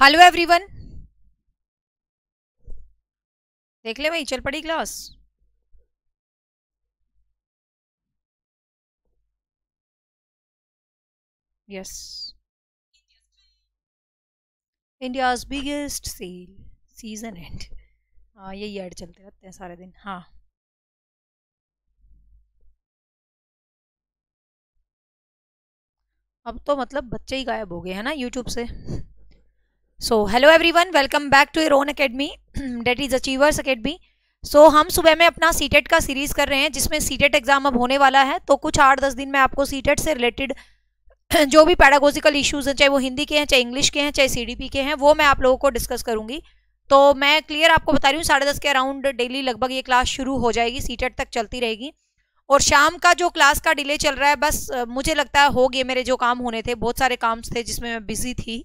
Hello everyone देख ले भाई चल पड़ी class yes India's biggest sale season and हाँ यही ऐड चलते रहते हैं सारे दिन हाँ अब तो मतलब बच्चे ही गायब हो गए हैं ना यूट्यूब से so hello everyone welcome back to your academy that is achievers academy so हम सुबह में अपना सीटेट e का सीरीज़ कर रहे हैं जिसमें सीटेट एग्ज़ाम e अब होने वाला है तो कुछ आठ दस दिन में आपको सीटेट e से रिलेटेड जो भी पैडागोजिकल इश्यूज़ हैं चाहे वो हिंदी के हैं चाहे इंग्लिश के हैं चाहे सी के हैं वो मैं आप लोगों को डिस्कस करूँगी तो मैं क्लियर आपको बता रही हूँ साढ़े दस के अराउंड डेली लगभग ये क्लास शुरू हो जाएगी सीटेट तक चलती रहेगी और शाम का जो क्लास का डिले चल रहा है बस मुझे लगता है हो गए मेरे जो काम होने थे बहुत सारे काम थे जिसमें मैं बिजी थी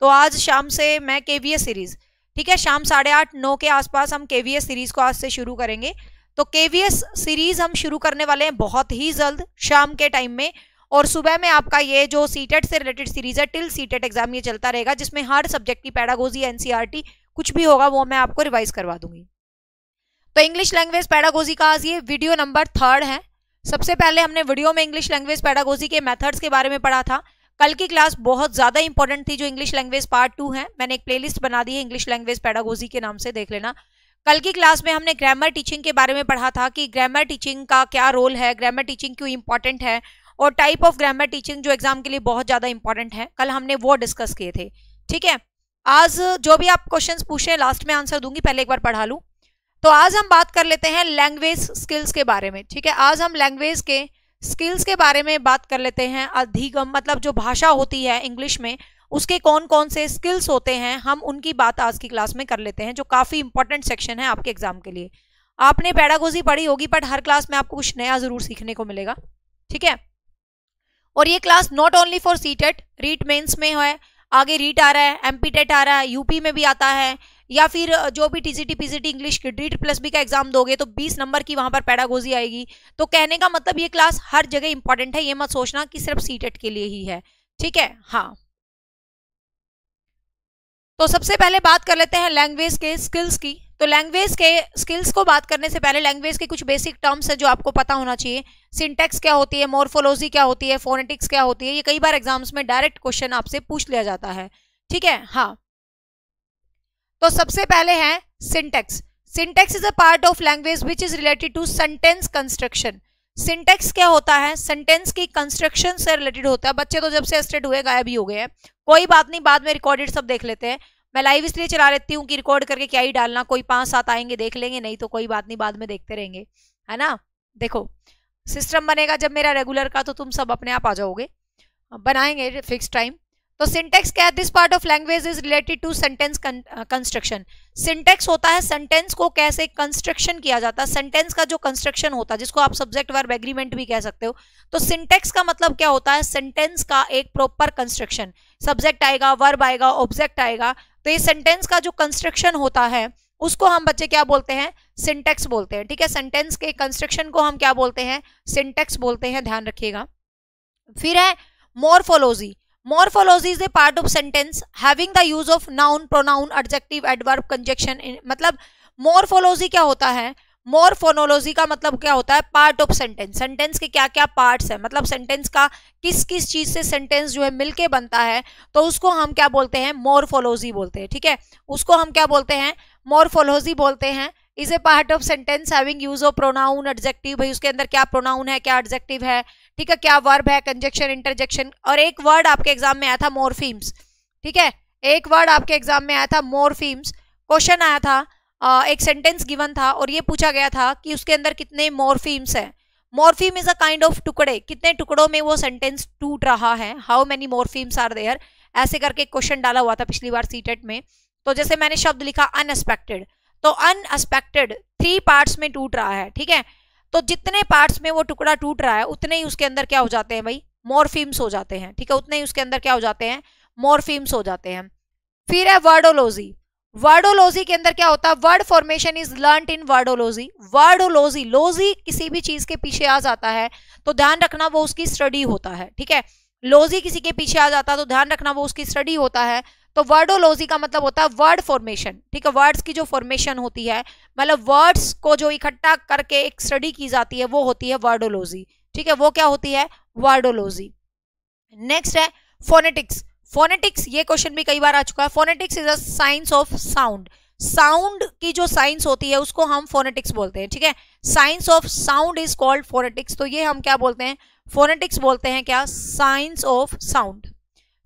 तो आज शाम से मैं के सीरीज़ ठीक है शाम साढ़े आठ नौ के आसपास हम के सीरीज़ को आज से शुरू करेंगे तो के सीरीज़ हम शुरू करने वाले हैं बहुत ही जल्द शाम के टाइम में और सुबह में आपका ये जो सीटेट e से रिलेटेड सीरीज़ है टिल सीटेट e एग्जाम ये चलता रहेगा जिसमें हर सब्जेक्ट की पैडागोजी एनसीआरटी e कुछ भी होगा वो मैं आपको रिवाइज करवा दूंगी तो इंग्लिश लैंग्वेज पैडागोजी का आज ये वीडियो नंबर थर्ड है सबसे पहले हमने वीडियो में इंग्लिश लैंग्वेज पैडागोजी के मेथड्स के बारे में पढ़ा था कल की क्लास बहुत ज़्यादा इंपॉर्टेंट थी जो इंग्लिश लैंग्वेज पार्ट टू है मैंने एक प्लेलिस्ट बना दी है इंग्लिश लैंग्वेज पैडागोजी के नाम से देख लेना कल की क्लास में हमने ग्रामर टीचिंग के बारे में पढ़ा था कि ग्रामर टीचिंग का क्या रोल है ग्रामर टीचिंग क्यों इंपॉर्टेंट है और टाइप ऑफ ग्रामर टीचिंग जो एग्जाम के लिए बहुत ज़्यादा इंपॉर्टेंट है कल हमने वो डिस्कस किए थे ठीक है आज जो भी आप क्वेश्चन पूछें लास्ट में आंसर दूंगी पहले एक बार पढ़ा लूँ तो आज हम बात कर लेते हैं लैंग्वेज स्किल्स के बारे में ठीक है आज हम लैंग्वेज के स्किल्स के बारे में बात कर लेते हैं अधिगम मतलब जो भाषा होती है इंग्लिश में उसके कौन कौन से स्किल्स होते हैं हम उनकी बात आज की क्लास में कर लेते हैं जो काफ़ी इंपॉर्टेंट सेक्शन है आपके एग्जाम के लिए आपने पैडागोजी पढ़ी होगी बट हर क्लास में आपको कुछ नया ज़रूर सीखने को मिलेगा ठीक है और ये class not only for CTET REET mains में है आगे रीट e आ रहा है एम e आ रहा है यूपी में भी आता है या फिर जो भी टी सी इंग्लिश की प्लस बी का एग्जाम दोगे तो बीस नंबर की वहां पर पैडागोजी आएगी तो कहने का मतलब ये क्लास हर जगह इंपॉर्टेंट है ये मत सोचना कि सिर्फ सी e के लिए ही है ठीक है हाँ तो सबसे पहले बात कर लेते हैं लैंग्वेज के स्किल्स की तो लैंग्वेज के स्किल्स को बात करने से पहले लैंग्वेज के कुछ बेसिक टर्म्स है जो आपको पता होना चाहिए सिंटेक्स क्या होती है मोर्फोलॉजी क्या होती है फोनेटिक्स क्या होती है ये कई बार एग्जाम्स में डायरेक्ट क्वेश्चन आपसे पूछ लिया जाता है ठीक है हाँ तो सबसे पहले है syntax syntax is a part of language which is related to sentence construction syntax क्या होता है सेंटेंस की कंस्ट्रक्शन से रिलेटेड होता है बच्चे तो जब से एस्टेड हुए गायब ही हो गए हैं कोई बात नहीं बाद में रिकॉर्डेड सब देख लेते हैं मैं लाइव इसलिए चला लेती हूँ कि रिकॉर्ड करके क्या ही डालना कोई पांच सात आएंगे देख लेंगे नहीं तो कोई बात नहीं बाद में देखते रहेंगे है ना देखो सिस्टम बनेगा जब मेरा रेगुलर का तो तुम सब अपने आप आ जाओगे बनाएंगे फिक्स टाइम तो सिंटेक्स क्या है this part of language is related to sentence construction syntax होता है सेंटेंस को कैसे कंस्ट्रक्शन किया जाता है सेंटेंस का जो कंस्ट्रक्शन होता है जिसको आप सब्जेक्ट वर्ब एग्रीमेंट भी कह सकते हो तो सिंटेक्स का मतलब क्या होता है सेंटेंस का एक प्रॉपर कंस्ट्रक्शन सब्जेक्ट आएगा वर्ब आएगा ऑब्जेक्ट आएगा तो ये सेंटेंस का जो कंस्ट्रक्शन होता है उसको हम बच्चे क्या बोलते हैं सिंटेक्स बोलते हैं ठीक है सेंटेंस के कंस्ट्रक्शन को हम क्या बोलते हैं सिंटेक्स बोलते हैं ध्यान रखिएगा फिर है morphology morphology is a part of sentence having the use of noun pronoun adjective adverb conjunction मतलब मॉर्फोलॉजी क्या होता है मॉर्फोनोलॉजी का मतलब क्या होता है पार्ट ऑफ सेंटेंस सेंटेंस के क्या क्या पार्ट्स है मतलब सेंटेंस का किस किस चीज़ से सेंटेंस जो है मिलके बनता है तो उसको हम क्या बोलते हैं मॉर्फोलॉजी बोलते हैं ठीक है उसको हम क्या बोलते हैं मॉर्फोलॉजी बोलते हैं is a part of sentence having use of pronoun adjective भाई उसके अंदर क्या प्रोनाउन है क्या एडजेक्टिव है ठीक है क्या वर्ब है कंजेक्शन इंटरजेक्शन और एक वर्ड आपके एग्जाम में आया था मोरफीम्स ठीक है एक वर्ड आपके एग्जाम में आया था मोरफीम्स क्वेश्चन आया था आ, एक सेंटेंस गिवन था और ये पूछा गया था कि उसके अंदर कितने मोरफीम्स हैं morpheme is a kind of टुकड़े कितने टुकड़ों में वो सेंटेंस टूट रहा है how many morphemes are there ऐसे करके क्वेश्चन डाला हुआ था पिछली बार सीटेट e में तो जैसे मैंने शब्द लिखा अनएक्सपेक्टेड तो अनएक्सपेक्टेड थ्री पार्ट्स में टूट रहा है ठीक है तो जितने पार्ट्स में वो टुकड़ा टूट रहा है उतने ही उसके अंदर क्या हो जाते हैं भाई मोरफीम्स हो जाते हैं ठीक है उतने ही उसके अंदर क्या हो जाते हैं मोरफीम्स हो जाते हैं फिर है वर्डोलॉजी वर्डोलॉजी के अंदर क्या होता है word formation is learn in wordology wordology logy किसी भी चीज के पीछे आ जाता है तो ध्यान रखना वो उसकी स्टडी होता है ठीक है लॉजी किसी के पीछे आ जाता है तो ध्यान रखना वो उसकी स्टडी होता है तो वर्डोलॉजी का मतलब होता है वर्ड फॉर्मेशन ठीक है वर्ड्स की जो फॉर्मेशन होती है मतलब वर्ड्स को जो इकट्ठा करके एक स्टडी की जाती है वो होती है वर्डोलॉजी ठीक है वो क्या होती है वर्डोलॉजी नेक्स्ट है फोनेटिक्स फोनेटिक्स ये क्वेश्चन भी कई बार आ चुका है phonetics is a science of sound sound की जो साइंस होती है उसको हम फोनेटिक्स बोलते हैं ठीक है science of sound is called phonetics तो ये हम क्या बोलते हैं फोनेटिक्स बोलते हैं क्या साइंस ऑफ साउंड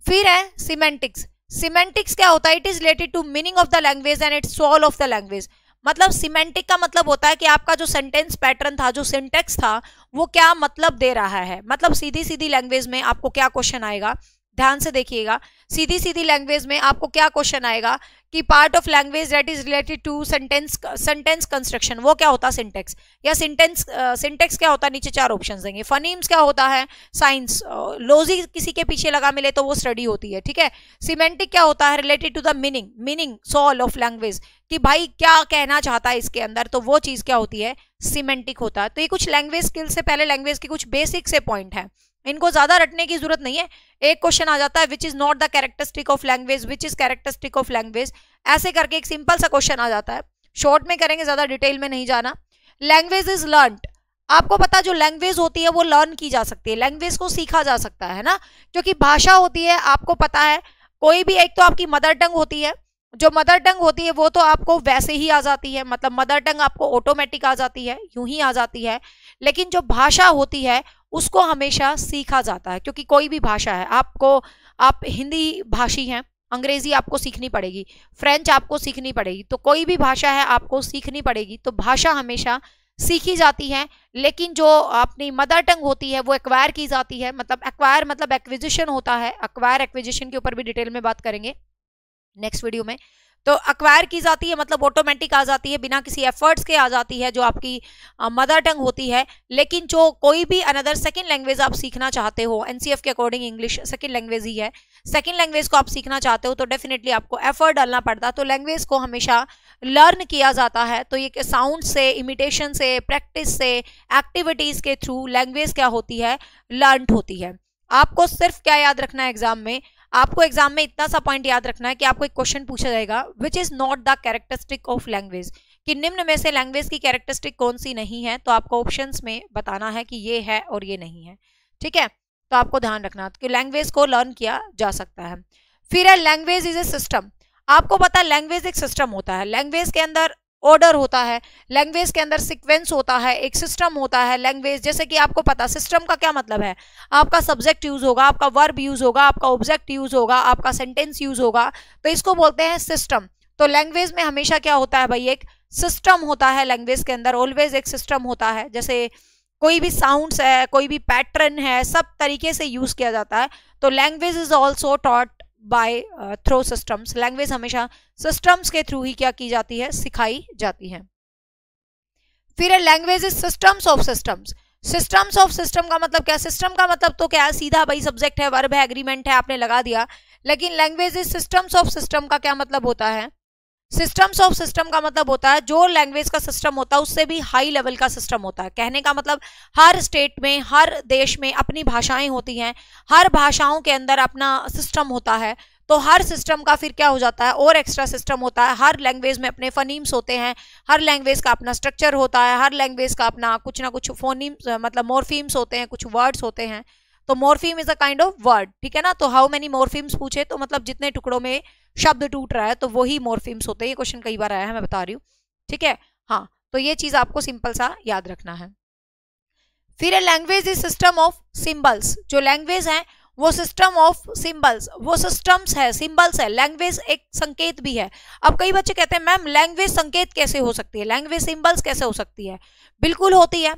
फिर है सीमेंटिक्स सिमेंटिक्स क्या होता है it is related to meaning of the language and it's soul of the language मतलब सिमेंटिक का मतलब होता है कि आपका जो सेंटेंस पैटर्न था जो सिंटेक्स था वो क्या मतलब दे रहा है मतलब सीधी सीधी लैंग्वेज में आपको क्या क्वेश्चन आएगा ध्यान से देखिएगा सीधी सीधी लैंग्वेज में आपको क्या क्वेश्चन आएगा कि part of language that is related to sentence sentence construction वो क्या होता है सिंटेक्स या सिंटेंस सिंटेक्स uh, क्या होता है नीचे चार ऑप्शन देंगे फनीम्स क्या होता है साइंस लोजी uh, किसी के पीछे लगा मिले तो वो स्टडी होती है ठीक है सीमेंटिक क्या होता है related to the meaning meaning soul of language कि भाई क्या कहना चाहता है इसके अंदर तो वो चीज़ क्या होती है सीमेंटिक होता है तो ये कुछ लैंग्वेज स्किल्स से पहले लैंग्वेज के कुछ बेसिक से पॉइंट है इनको ज्यादा रटने की जरूरत नहीं है एक क्वेश्चन आ जाता है which is not the characteristic of language which is characteristic of language ऐसे करके एक सिंपल सा क्वेश्चन आ जाता है शॉर्ट में करेंगे ज्यादा डिटेल में नहीं जाना लैंग्वेज इज लर्न आपको पता जो लैंग्वेज होती है वो लर्न की जा सकती है लैंग्वेज को सीखा जा सकता है ना क्योंकि भाषा होती है आपको पता है कोई भी एक तो आपकी मदर टंग होती है जो मदर टंग होती है वो तो आपको वैसे ही आ जाती है मतलब मदर टंग आपको ऑटोमेटिक आ जाती है यूं ही आ जाती है लेकिन जो भाषा होती है उसको हमेशा सीखा जाता है क्योंकि कोई भी भाषा है आपको आप हिंदी भाषी हैं अंग्रेजी आपको सीखनी पड़ेगी फ्रेंच आपको सीखनी पड़ेगी तो कोई भी भाषा है आपको सीखनी पड़ेगी तो भाषा हमेशा सीखी जाती है लेकिन जो अपनी मदर टंग होती है वो एक्वायर की जाती है मतलब एक्वायर मतलब एक्विजिशन होता है एक्वायर एक्विजिशन के ऊपर भी डिटेल में बात करेंगे नेक्स्ट वीडियो में तो अक्वायर की जाती है मतलब ऑटोमेटिक आ जाती है बिना किसी एफर्ट्स के आ जाती है जो आपकी मदर टंग होती है लेकिन जो कोई भी अनदर सेकेंड लैंग्वेज आप सीखना चाहते हो एन के अकॉर्डिंग इंग्लिश सेकेंड लैंग्वेज ही है सेकेंड लैंग्वेज को आप सीखना चाहते हो तो डेफिनेटली आपको एफर्ट डालना पड़ता है तो लैंग्वेज को हमेशा लर्न किया जाता है तो ये साउंड से इमिटेशन से प्रैक्टिस से एक्टिविटीज़ के थ्रू लैंग्वेज क्या होती है लर्न होती है आपको सिर्फ क्या याद रखना है एग्जाम में आपको एग्जाम में इतना सा पॉइंट याद रखना है कि आपको एक क्वेश्चन पूछा जाएगा which is not the characteristic of language कि निम्न में से लैंग्वेज की कैरेक्टरिस्टिक कौन सी नहीं है तो आपको ऑप्शन में बताना है कि ये है और ये नहीं है ठीक है तो आपको ध्यान रखना कि लैंग्वेज को लर्न किया जा सकता है फिर है लैंग्वेज इज ए सिस्टम आपको पता है लैंग्वेज एक सिस्टम होता है लैंग्वेज के अंदर ऑर्डर होता है लैंग्वेज के अंदर सिक्वेंस होता है एक सिस्टम होता है लैंग्वेज जैसे कि आपको पता सिस्टम का क्या मतलब है आपका सब्जेक्ट यूज़ होगा आपका वर्ब यूज़ होगा आपका ऑब्जेक्ट यूज़ होगा आपका सेंटेंस यूज़ होगा तो इसको बोलते हैं सिस्टम तो लैंग्वेज में हमेशा क्या होता है भाई एक सिस्टम होता है लैंग्वेज के अंदर ऑलवेज एक सिस्टम होता है जैसे कोई भी साउंड्स है कोई भी पैटर्न है सब तरीके से यूज़ किया जाता है तो language is also taught by through systems language हमेशा सिस्टम्स के थ्रू ही क्या की जाती है सिखाई जाती है फिर है language systems of systems systems of system का मतलब क्या सिस्टम का मतलब तो क्या है सीधा भाई सब्जेक्ट है वर्ब है एग्रीमेंट है आपने लगा दिया लेकिन लैंग्वेज सिस्टम्स ऑफ सिस्टम का क्या मतलब होता है सिस्टम्स ऑफ सिस्टम का मतलब होता है जो लैंग्वेज का सिस्टम होता है उससे भी हाई लेवल का सिस्टम होता है कहने का मतलब हर स्टेट में हर देश में अपनी भाषाएं होती हैं हर भाषाओं के अंदर अपना सिस्टम होता है तो हर सिस्टम का फिर क्या हो जाता है और एक्स्ट्रा सिस्टम होता है हर लैंग्वेज में अपने फनीम्स होते हैं हर लैंग्वेज का अपना स्ट्रक्चर होता है हर लैंग्वेज का अपना कुछ ना कुछ फोनीम्स मतलब मोरफीम्स होते हैं कुछ वर्ड्स होते हैं तो morpheme is a kind of word ठीक है ना तो हाउ मैनी मोरफीम्स पूछे तो मतलब जितने टुकड़ों में शब्द टूट रहा है तो वही मोरफीम्स होते हैं ये क्वेश्चन कई बार आया है मैं बता रही हूँ ठीक है हाँ तो ये चीज़ आपको सिंपल सा याद रखना है फिर a language is system of symbols जो लैंग्वेज हैं वो सिस्टम ऑफ सिंबल्स वो सिस्टम्स है सिंबल्स है लैंग्वेज एक संकेत भी है अब कई बच्चे कहते हैं मैम लैंग्वेज संकेत कैसे हो सकती है लैंग्वेज सिंबल्स कैसे हो सकती है बिल्कुल होती है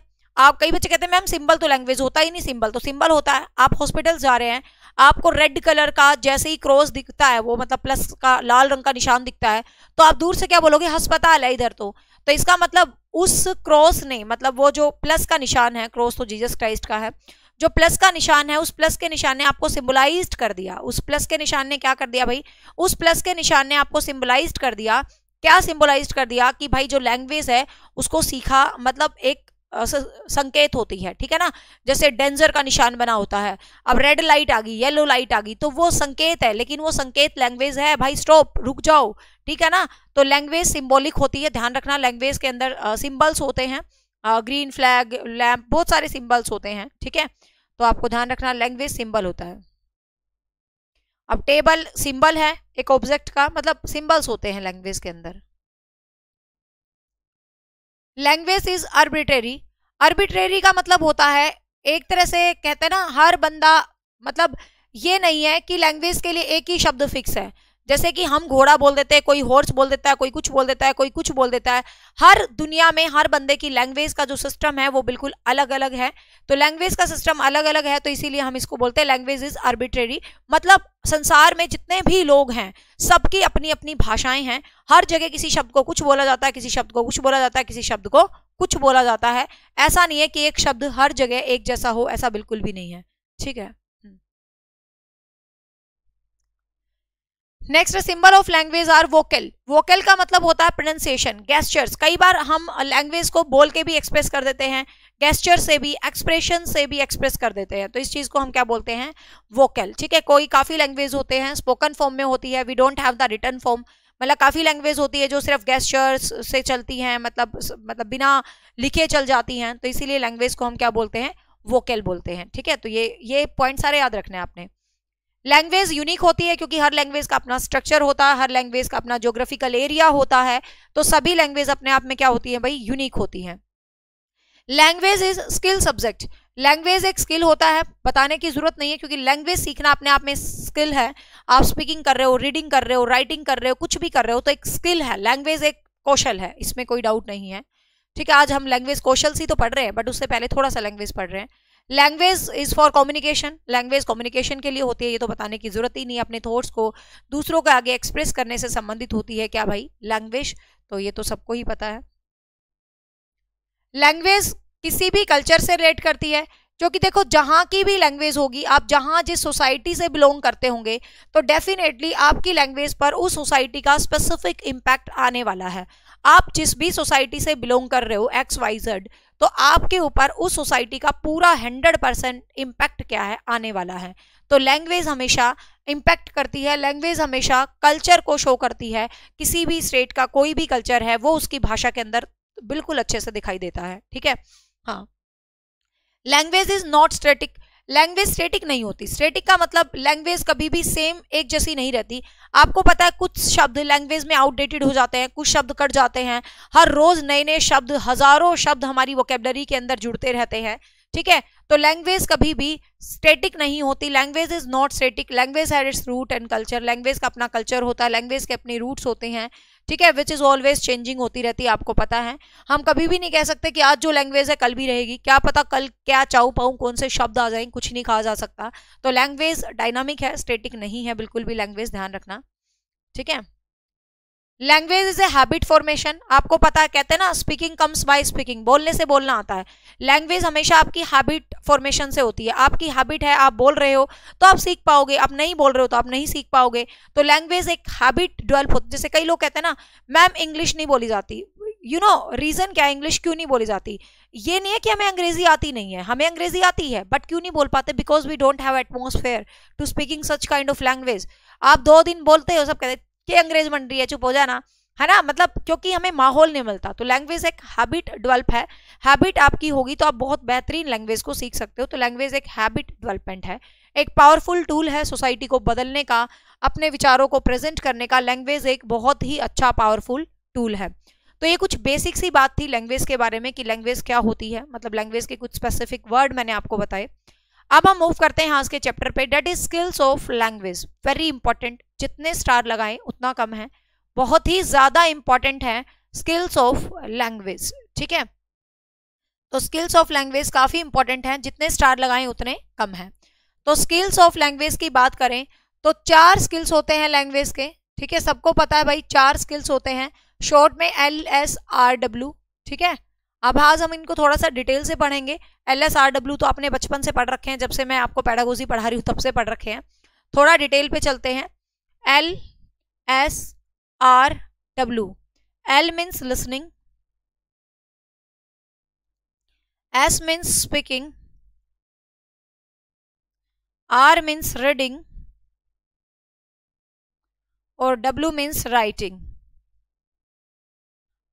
आप कई बच्चे कहते हैं मैम सिंबल तो लैंग्वेज होता ही नहीं सिंबल तो सिंबल होता है आप हॉस्पिटल जा रहे हैं आपको रेड कलर का जैसे ही क्रॉस दिखता है वो मतलब प्लस का लाल रंग का निशान दिखता है तो आप दूर से क्या बोलोगे अस्पताल है इधर तो तो इसका मतलब उस क्रॉस ने मतलब वो जो प्लस का निशान है क्रॉस तो जीसस क्राइस्ट का है जो प्लस का निशान है उस प्लस के निशान ने आपको सिम्बलाइज कर दिया उस प्लस के निशान ने क्या कर दिया भाई उस प्लस के निशान ने आपको सिम्बलाइज कर दिया क्या सिम्बलाइज कर दिया कि भाई जो लैंग्वेज है उसको सीखा मतलब एक संकेत होती है ठीक है ना जैसे डेंजर का निशान बना होता है अब रेड लाइट आ गई येलो लाइट आ गई तो वो संकेत है लेकिन वो संकेत लैंग्वेज है भाई स्टॉप रुक जाओ ठीक है ना तो लैंग्वेज सिंबॉलिक होती है ध्यान रखना लैंग्वेज के अंदर सिंबल्स होते हैं ग्रीन फ्लैग लैम्प बहुत सारे सिंबल्स होते हैं ठीक है तो आपको ध्यान रखना लैंग्वेज सिंबल होता है अब टेबल सिंबल है एक ऑब्जेक्ट का मतलब सिंबल्स होते हैं लैंग्वेज के अंदर लैंग्वेज इज अर्बिट्रेरी अर्बिट्रेरी का मतलब होता है एक तरह से कहते हैं ना हर बंदा मतलब ये नहीं है कि लैंग्वेज के लिए एक ही शब्द फिक्स है जैसे कि हम घोड़ा बोल देते हैं कोई हॉर्स बोल देता है कोई कुछ बोल देता है कोई कुछ बोल देता है हर दुनिया में हर बंदे की लैंग्वेज का जो सिस्टम है वो बिल्कुल अलग अलग है तो लैंग्वेज का सिस्टम अलग अलग है तो इसीलिए हम इसको बोलते हैं लैंग्वेज इज आर्बिट्रेरी मतलब संसार में जितने भी लोग हैं सबकी अपनी अपनी भाषाएं हैं हर जगह किसी शब्द को कुछ बोला जाता है किसी शब्द को कुछ बोला जाता है किसी शब्द को कुछ बोला जाता है ऐसा नहीं है कि एक शब्द हर जगह एक जैसा हो ऐसा बिल्कुल भी नहीं है ठीक है next symbol of language are vocal vocal का मतलब होता है प्रोनाशिएशन गेस्चर्स कई बार हम लैंग्वेज को बोल के भी एक्सप्रेस कर देते हैं गेस्टर से भी एक्सप्रेशन से भी एक्सप्रेस कर देते हैं तो इस चीज़ को हम क्या बोलते हैं वोकल ठीक है कोई काफ़ी लैंग्वेज होते हैं स्पोकन फॉर्म में होती है we don't have the written form मतलब काफ़ी लैंग्वेज होती है जो सिर्फ गेस्टर्स से चलती हैं मतलब मतलब बिना लिखे चल जाती हैं तो इसीलिए लैंग्वेज को हम क्या बोलते हैं वोकल बोलते हैं ठीक है तो ये ये पॉइंट सारे याद रखने हैं आपने लैंग्वेज यूनिक होती है क्योंकि हर लैंग्वेज का अपना स्ट्रक्चर होता है हर लैंग्वेज का अपना जोग्राफिकल एरिया होता है तो सभी लैंग्वेज अपने आप में क्या होती है भाई यूनिक होती है language is skill subject language एक स्किल होता है बताने की जरूरत नहीं है क्योंकि लैंग्वेज सीखना अपने आप में स्किल है आप स्पीकिंग कर रहे हो रीडिंग कर रहे हो राइटिंग कर रहे हो कुछ भी कर रहे हो तो एक स्किल है लैंग्वेज एक कौशल है इसमें कोई डाउट नहीं है ठीक है आज हम लैंग्वेज कौशल सी तो पढ़ रहे हैं बट उससे पहले थोड़ा सा लैंग्वेज पढ़ रहे हैं language is for communication language communication के लिए होती है ये तो बताने की जरूरत ही नहीं अपने थॉट्स को दूसरों के आगे एक्सप्रेस करने से संबंधित होती है क्या भाई लैंग्वेज तो ये तो सबको ही पता है लैंग्वेज किसी भी कल्चर से रिलेट करती है क्योंकि देखो जहाँ की भी लैंग्वेज होगी आप जहाँ जिस सोसाइटी से बिलोंग करते होंगे तो डेफिनेटली आपकी लैंग्वेज पर उस सोसाइटी का स्पेसिफिक इम्पैक्ट आने वाला है आप जिस भी सोसाइटी से बिलोंग कर रहे हो एक्स वाई जेड तो आपके ऊपर उस सोसाइटी का पूरा हंड्रेड परसेंट इम्पैक्ट क्या है आने वाला है तो लैंग्वेज हमेशा इम्पैक्ट करती है लैंग्वेज हमेशा कल्चर को शो करती है किसी भी स्टेट का कोई भी कल्चर है वो उसकी भाषा के अंदर बिल्कुल अच्छे से दिखाई देता है ठीक है हाँ language is not static language static नहीं होती स्टेटिक का मतलब लैंग्वेज कभी भी सेम एक जैसी नहीं रहती आपको पता है कुछ शब्द लैंग्वेज में आउटडेटेड हो जाते हैं कुछ शब्द कट जाते हैं हर रोज नए नए शब्द हजारों शब्द हमारी वोकेबलरी के अंदर जुड़ते रहते हैं ठीक है तो लैंग्वेज कभी भी स्टेटिक नहीं होती language is not static language had its root and culture language का अपना कल्चर होता है लैंग्वेज के अपने रूट्स होते हैं ठीक है विच इज़ ऑलवेज चेंजिंग होती रहती है आपको पता है हम कभी भी नहीं कह सकते कि आज जो लैंग्वेज है कल भी रहेगी क्या पता कल क्या चाऊ पाऊँ कौन से शब्द आ जाएंगे कुछ नहीं कहा जा सकता तो लैंग्वेज डायनामिक है स्टेटिक नहीं है बिल्कुल भी लैंग्वेज ध्यान रखना ठीक है language is a habit formation आपको पता है कहते हैं ना स्पीकिंग कम्स बाय स्पीकिंग बोलने से बोलना आता है लैंग्वेज हमेशा आपकी हैबिट फॉर्मेशन से होती है आपकी हैबिट है आप बोल रहे हो तो आप सीख पाओगे आप नहीं बोल रहे हो तो आप नहीं सीख पाओगे तो लैंग्वेज एक हैबिट डेवलप होती जैसे कई लोग कहते हैं ना मैम इंग्लिश नहीं बोली जाती यू नो रीज़न क्या है इंग्लिश क्यों नहीं बोली जाती ये नहीं है कि हमें अंग्रेजी आती नहीं है हमें अंग्रेजी आती है बट क्यों नहीं बोल पाते because we don't have atmosphere to speaking such kind of language आप दो दिन बोलते हो सब कहते कि अंग्रेज बन रही है चुप हो जाना है ना मतलब क्योंकि हमें माहौल नहीं मिलता तो लैंग्वेज एक हैबिट डेवलप है हैबिट आपकी होगी तो आप बहुत बेहतरीन लैंग्वेज को सीख सकते हो तो लैंग्वेज एक हैबिट डेवलपमेंट है एक पावरफुल टूल है सोसाइटी को बदलने का अपने विचारों को प्रेजेंट करने का लैंग्वेज एक बहुत ही अच्छा पावरफुल टूल है तो ये कुछ बेसिक सी बात थी लैंग्वेज के बारे में कि लैंग्वेज क्या होती है मतलब लैंग्वेज के कुछ स्पेसिफिक वर्ड मैंने आपको बताए अब हम मूव करते हैं आज के चैप्टर पे that is skills of language very important जितने स्टार लगाएं उतना कम है बहुत ही ज़्यादा इंपॉर्टेंट है स्किल्स ऑफ लैंग्वेज ठीक है तो स्किल्स ऑफ लैंग्वेज काफ़ी इंपॉर्टेंट है जितने स्टार लगाएं उतने कम है तो स्किल्स ऑफ लैंग्वेज की बात करें तो चार स्किल्स होते हैं लैंग्वेज के ठीक है सबको पता है भाई चार स्किल्स होते हैं शॉर्ट में एल एस आर डब्ल्यू ठीक है अब आज हम इनको थोड़ा सा डिटेल से पढ़ेंगे एल एस आर डब्ल्यू तो आपने बचपन से पढ़ रखे हैं जब से मैं आपको पैडागोजी पढ़ा रही हूँ तब से पढ़ रखे हैं थोड़ा डिटेल पे चलते हैं L S R W. L means listening. S means speaking. R means reading or W means writing.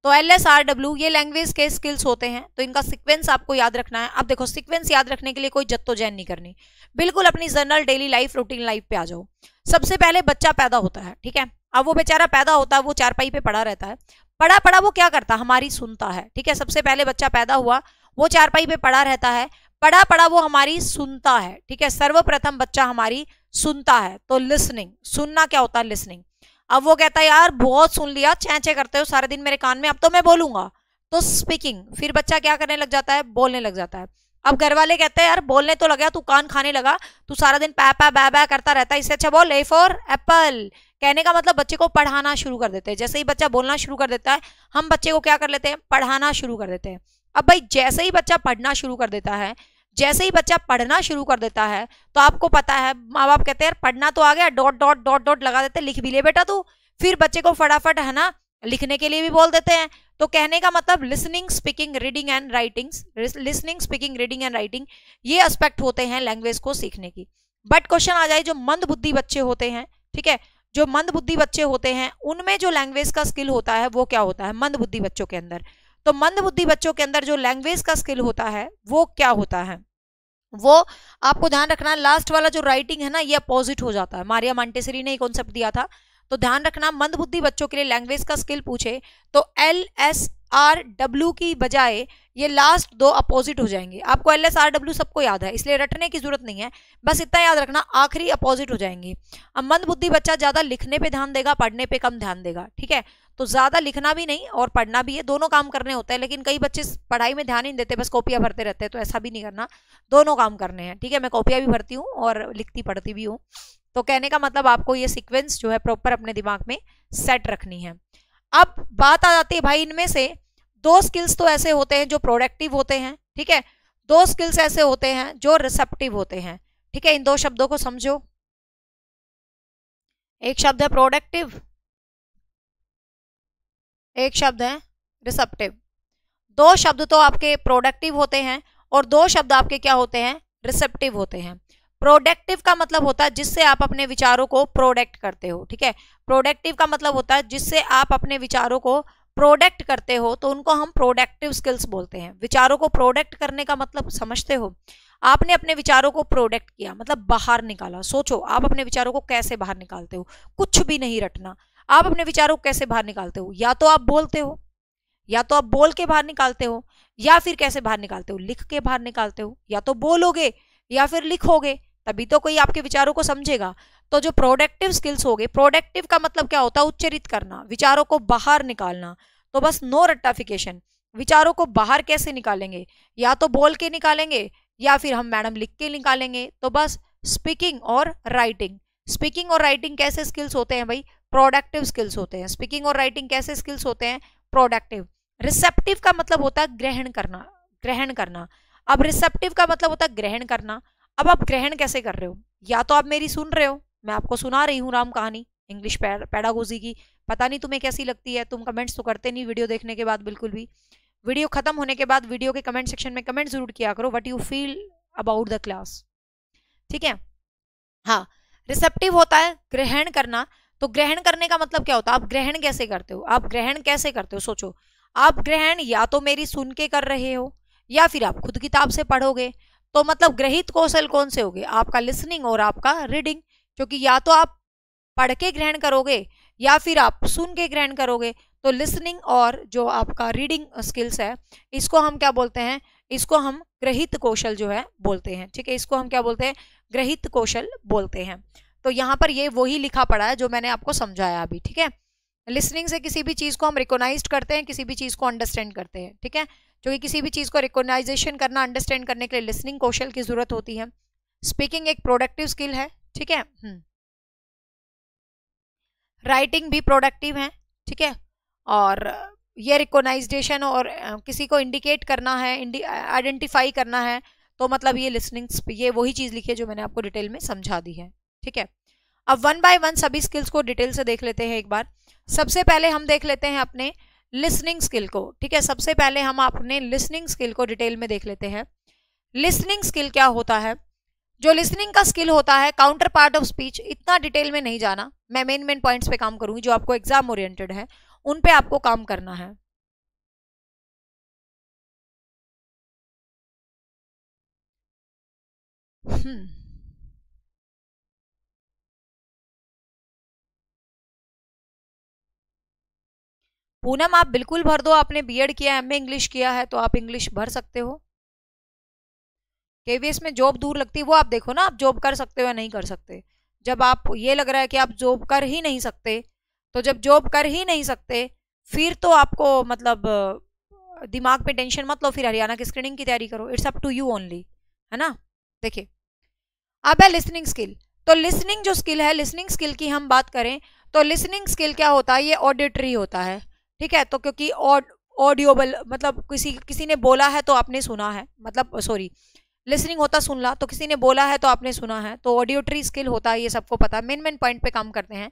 तो एल एस आर डब्ल्यू ये लैंग्वेज के स्किल्स होते हैं तो इनका सीक्वेंस आपको याद रखना है अब देखो सीक्वेंस याद रखने के लिए कोई जत्तोजैन नहीं करनी बिल्कुल अपनी general daily life routine life पे आ जाओ सबसे पहले बच्चा पैदा होता है ठीक है अब वो बेचारा पैदा होता है वो चारपाई पे पड़ा रहता है पड़ा पड़ा वो क्या करता हमारी सुनता है ठीक है सबसे पहले बच्चा पैदा हुआ वो चारपाई पे पड़ा रहता है पड़ा पड़ा वो हमारी सुनता है ठीक है सर्वप्रथम बच्चा हमारी सुनता है तो लिसनिंग सुनना क्या होता है लिसनिंग अब वो कहता है यार बहुत सुन लिया छे करते हो सारे दिन मेरे कान में अब तो मैं बोलूंगा तो स्पीकिंग फिर बच्चा क्या करने लग जाता है बोलने लग जाता है अब घर वाले कहते हैं यार बोलने तो लगा तू कान खाने लगा तू सारा दिन पै पै बै बै करता रहता है इससे अच्छा बोल ए फॉर एप्पल कहने का मतलब बच्चे को पढ़ाना शुरू कर देते हैं जैसे ही बच्चा बोलना शुरू कर देता है हम बच्चे को क्या कर लेते हैं पढ़ाना शुरू कर देते हैं अब भाई जैसे ही बच्चा पढ़ना शुरू कर देता है जैसे ही बच्चा पढ़ना शुरू कर देता है तो आपको पता है माँ बाप कहते हैं पढ़ना तो आ गया डॉट डॉट डॉट डॉट लगा देते लिख भी ले बेटा तू फिर बच्चे को फटाफट है ना लिखने के लिए भी बोल देते हैं तो कहने का मतलब listening speaking reading and writing listening speaking reading and writing ये एस्पेक्ट होते हैं लैंग्वेज को सीखने की बट क्वेश्चन आ जाए जो मंद बुद्धि बच्चे होते हैं ठीक है जो मंद बुद्धि बच्चे होते हैं उनमें जो लैंग्वेज का स्किल होता है वो क्या होता है मंद बुद्धि बच्चों के अंदर तो मंदबुद्धि बच्चों के अंदर जो लैंग्वेज का स्किल होता है वो क्या होता है वो आपको ध्यान रखना लास्ट वाला जो राइटिंग है ना ये अपोजिट हो जाता है मारिया मांटेसरी ने ये कॉन्सेप्ट दिया था तो ध्यान रखना मंदबुद्धि बच्चों के लिए लैंग्वेज का स्किल पूछे तो एल एस आर डब्ल्यू की बजाय ये लास्ट दो अपोजिट हो जाएंगे आपको एल एस आर डब्ल्यू सबको याद है इसलिए रटने की जरूरत नहीं है बस इतना याद रखना आखिरी अपोजिट हो जाएंगे अब मंद बुद्धि बच्चा ज़्यादा लिखने पे ध्यान देगा पढ़ने पे कम ध्यान देगा ठीक है तो ज़्यादा लिखना भी नहीं और पढ़ना भी है दोनों काम करने होते हैं लेकिन कई बच्चे पढ़ाई में ध्यान ही नहीं देते बस कॉपियाँ भरते रहते हैं तो ऐसा भी नहीं करना दोनों काम करने हैं ठीक है मैं कॉपियाँ भी भरती हूँ और लिखती पढ़ती भी हूँ तो कहने का मतलब आपको ये सिक्वेंस जो है प्रॉपर अपने दिमाग में सेट रखनी है अब बात आ जाती है भाई इनमें से दो स्किल्स तो ऐसे होते हैं जो प्रोडक्टिव होते हैं ठीक है दो स्किल्स ऐसे होते हैं जो रिसेप्टिव होते हैं ठीक है इन दो शब्दों को समझो एक शब्द है प्रोडक्टिव एक शब्द है रिसेप्टिव दो शब्द तो आपके प्रोडक्टिव होते हैं और दो शब्द आपके क्या होते हैं रिसेप्टिव होते हैं प्रोडक्टिव का मतलब होता है जिससे आप अपने विचारों को प्रोडक्ट करते हो ठीक है प्रोडक्टिव का मतलब होता है जिससे आप अपने विचारों को प्रोडक्ट करते हो तो उनको हम प्रोडक्टिव स्किल्स बोलते हैं विचारों को प्रोडक्ट करने का मतलब समझते हो आपने अपने विचारों को प्रोडक्ट किया मतलब बाहर निकाला सोचो आप अपने विचारों को कैसे बाहर निकालते हो कुछ भी नहीं रटना आप अपने विचारों को कैसे बाहर निकालते हो या तो आप बोलते हो या तो आप बोल के बाहर निकालते हो या फिर कैसे बाहर निकालते हो लिख के बाहर निकालते हो या तो बोलोगे या फिर लिखोगे तभी तो कोई आपके विचारों को समझेगा तो जो प्रोडक्टिव स्किल्स हो गए प्रोडक्टिव का मतलब क्या होता है उच्चरित करना विचारों को बाहर निकालना तो बस नो रट्टाफिकेशन विचारों को बाहर कैसे निकालेंगे या तो बोल के निकालेंगे या फिर हम मैडम लिख के निकालेंगे तो बस स्पीकिंग और राइटिंग स्पीकिंग और राइटिंग कैसे स्किल्स होते हैं भाई प्रोडक्टिव स्किल्स होते हैं स्पीकिंग और राइटिंग कैसे स्किल्स होते हैं प्रोडक्टिव रिसेप्टिव का मतलब होता है ग्रहण करना ग्रहण करना अब रिसेप्टिव का मतलब होता है ग्रहण करना अब आप ग्रहण कैसे कर रहे हो या तो आप मेरी सुन रहे हो मैं आपको सुना रही हूँ राम कहानी इंग्लिश पैडागोजी की पता नहीं तुम्हें कैसी लगती है तुम कमेंट्स तो करते नहीं वीडियो देखने के बाद बिल्कुल भी वीडियो खत्म होने के बाद वीडियो के कमेंट सेक्शन में कमेंट जरूर किया करो what you feel about the class ठीक है हाँ रिसेप्टिव होता है ग्रहण करना तो ग्रहण करने का मतलब क्या होता है आप ग्रहण कैसे करते हो आप ग्रहण कैसे करते हो सोचो आप ग्रहण या तो मेरी सुन के कर रहे हो या फिर आप खुद किताब से पढ़ोगे तो मतलब ग्रहित कौशल कौन से हो आपका लिसनिंग और आपका रीडिंग क्योंकि या तो आप पढ़ के ग्रहण करोगे या फिर आप सुन के ग्रहण करोगे तो लिसनिंग और जो आपका रीडिंग स्किल्स है इसको हम क्या बोलते हैं इसको हम ग्रहित कौशल जो है बोलते हैं ठीक है इसको हम क्या बोलते हैं ग्रहित कौशल बोलते हैं तो यहाँ पर ये वही लिखा पड़ा है जो मैंने आपको समझाया अभी ठीक है लिसनिंग से किसी भी चीज़ को हम रिकोनाइज करते हैं किसी भी चीज़ को अंडरस्टैंड करते हैं ठीक है क्योंकि किसी भी चीज़ को रिकोनाइजेशन करना अंडरस्टैंड करने के लिए लिसनिंग कौशल की ज़रूरत होती है स्पीकिंग एक प्रोडक्टिव स्किल है ठीक है राइटिंग हम्म। भी प्रोडक्टिव है ठीक है और ये रिकोनाइजेशन और किसी को इंडिकेट करना है आइडेंटिफाई करना है तो मतलब ये लिसनिंग ये वही चीज़ लिखी है जो मैंने आपको डिटेल में समझा दी है ठीक है अब वन बाय वन सभी स्किल्स को डिटेल से देख लेते हैं एक बार सबसे पहले हम देख लेते हैं अपने लिसनिंग स्किल को ठीक है सबसे पहले हम अपने लिसनिंग स्किल को डिटेल में देख लेते हैं लिसनिंग स्किल क्या होता है जो लिसनिंग का स्किल होता है काउंटर पार्ट ऑफ स्पीच इतना डिटेल में नहीं जाना मैं मेन मेन पॉइंट्स पे काम करूंगी जो आपको एग्जाम ओरिएंटेड है उन पे आपको काम करना है hmm. पूनम आप बिल्कुल भर दो आपने बीएड किया एमए इंग्लिश किया है तो आप इंग्लिश भर सकते हो केवीएस में जॉब दूर लगती है वो आप देखो ना आप जॉब कर सकते हो या नहीं कर सकते जब आप ये लग रहा है कि आप जॉब कर ही नहीं सकते तो जब जॉब कर ही नहीं सकते फिर तो आपको मतलब दिमाग पे टेंशन मत लो फिर हरियाणा की स्क्रीनिंग की तैयारी करो it's up to you only है ना देखिए अब है लिसनिंग स्किल तो लिसनिंग जो स्किल है लिसनिंग स्किल की हम बात करें तो लिसनिंग स्किल क्या होता है ये ऑडिटरी होता है ठीक है तो क्योंकि ऑडियोबल मतलब किसी किसी ने बोला है तो आपने सुना है मतलब सॉरी लिसनिंग होता सुन ला तो किसी ने बोला है तो आपने सुना है तो ऑडियोटरी स्किल होता है ये सबको पता है मेन मेन पॉइंट पे काम करते हैं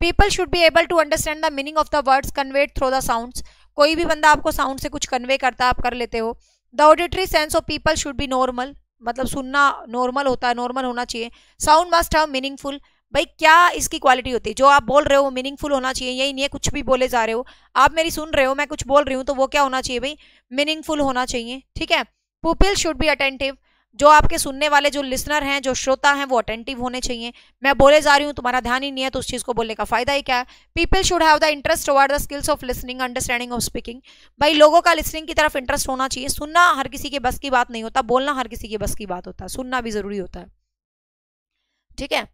people should be able to understand the meaning of the words conveyed through the sound कोई भी बंदा आपको साउंड से कुछ कन्वे करता है आप कर लेते हो the auditory sense of people should be normal मतलब सुनना नॉर्मल होता है नॉर्मल होना चाहिए साउंड मस्ट हैव मीनिंगफुल भाई क्या इसकी क्वालिटी होती है जो आप बोल रहे हो वो मीनिंगफुल होना चाहिए यही नहीं है कुछ भी बोले जा रहे हो आप मेरी सुन रहे हो मैं कुछ बोल रही हूँ तो वो क्या होना चाहिए भाई मीनिंगफुल होना चाहिए ठीक है पीपल शुड बी अटेंटिव जो आपके सुनने वाले जो लिसनर हैं जो श्रोता हैं वो अटेंटिव होने चाहिए मैं बोले जा रही हूँ तुम्हारा ध्यान ही नहीं है तो उस चीज़ को बोलने का फायदा ही क्या है people should have the interest over the skills of listening understanding of speaking भाई लोगों का लिसनिंग की तरफ इंटरेस्ट होना चाहिए सुनना हर किसी के बस की बात नहीं होता बोलना हर किसी के बस की बात होता है सुनना भी ज़रूरी होता है ठीक है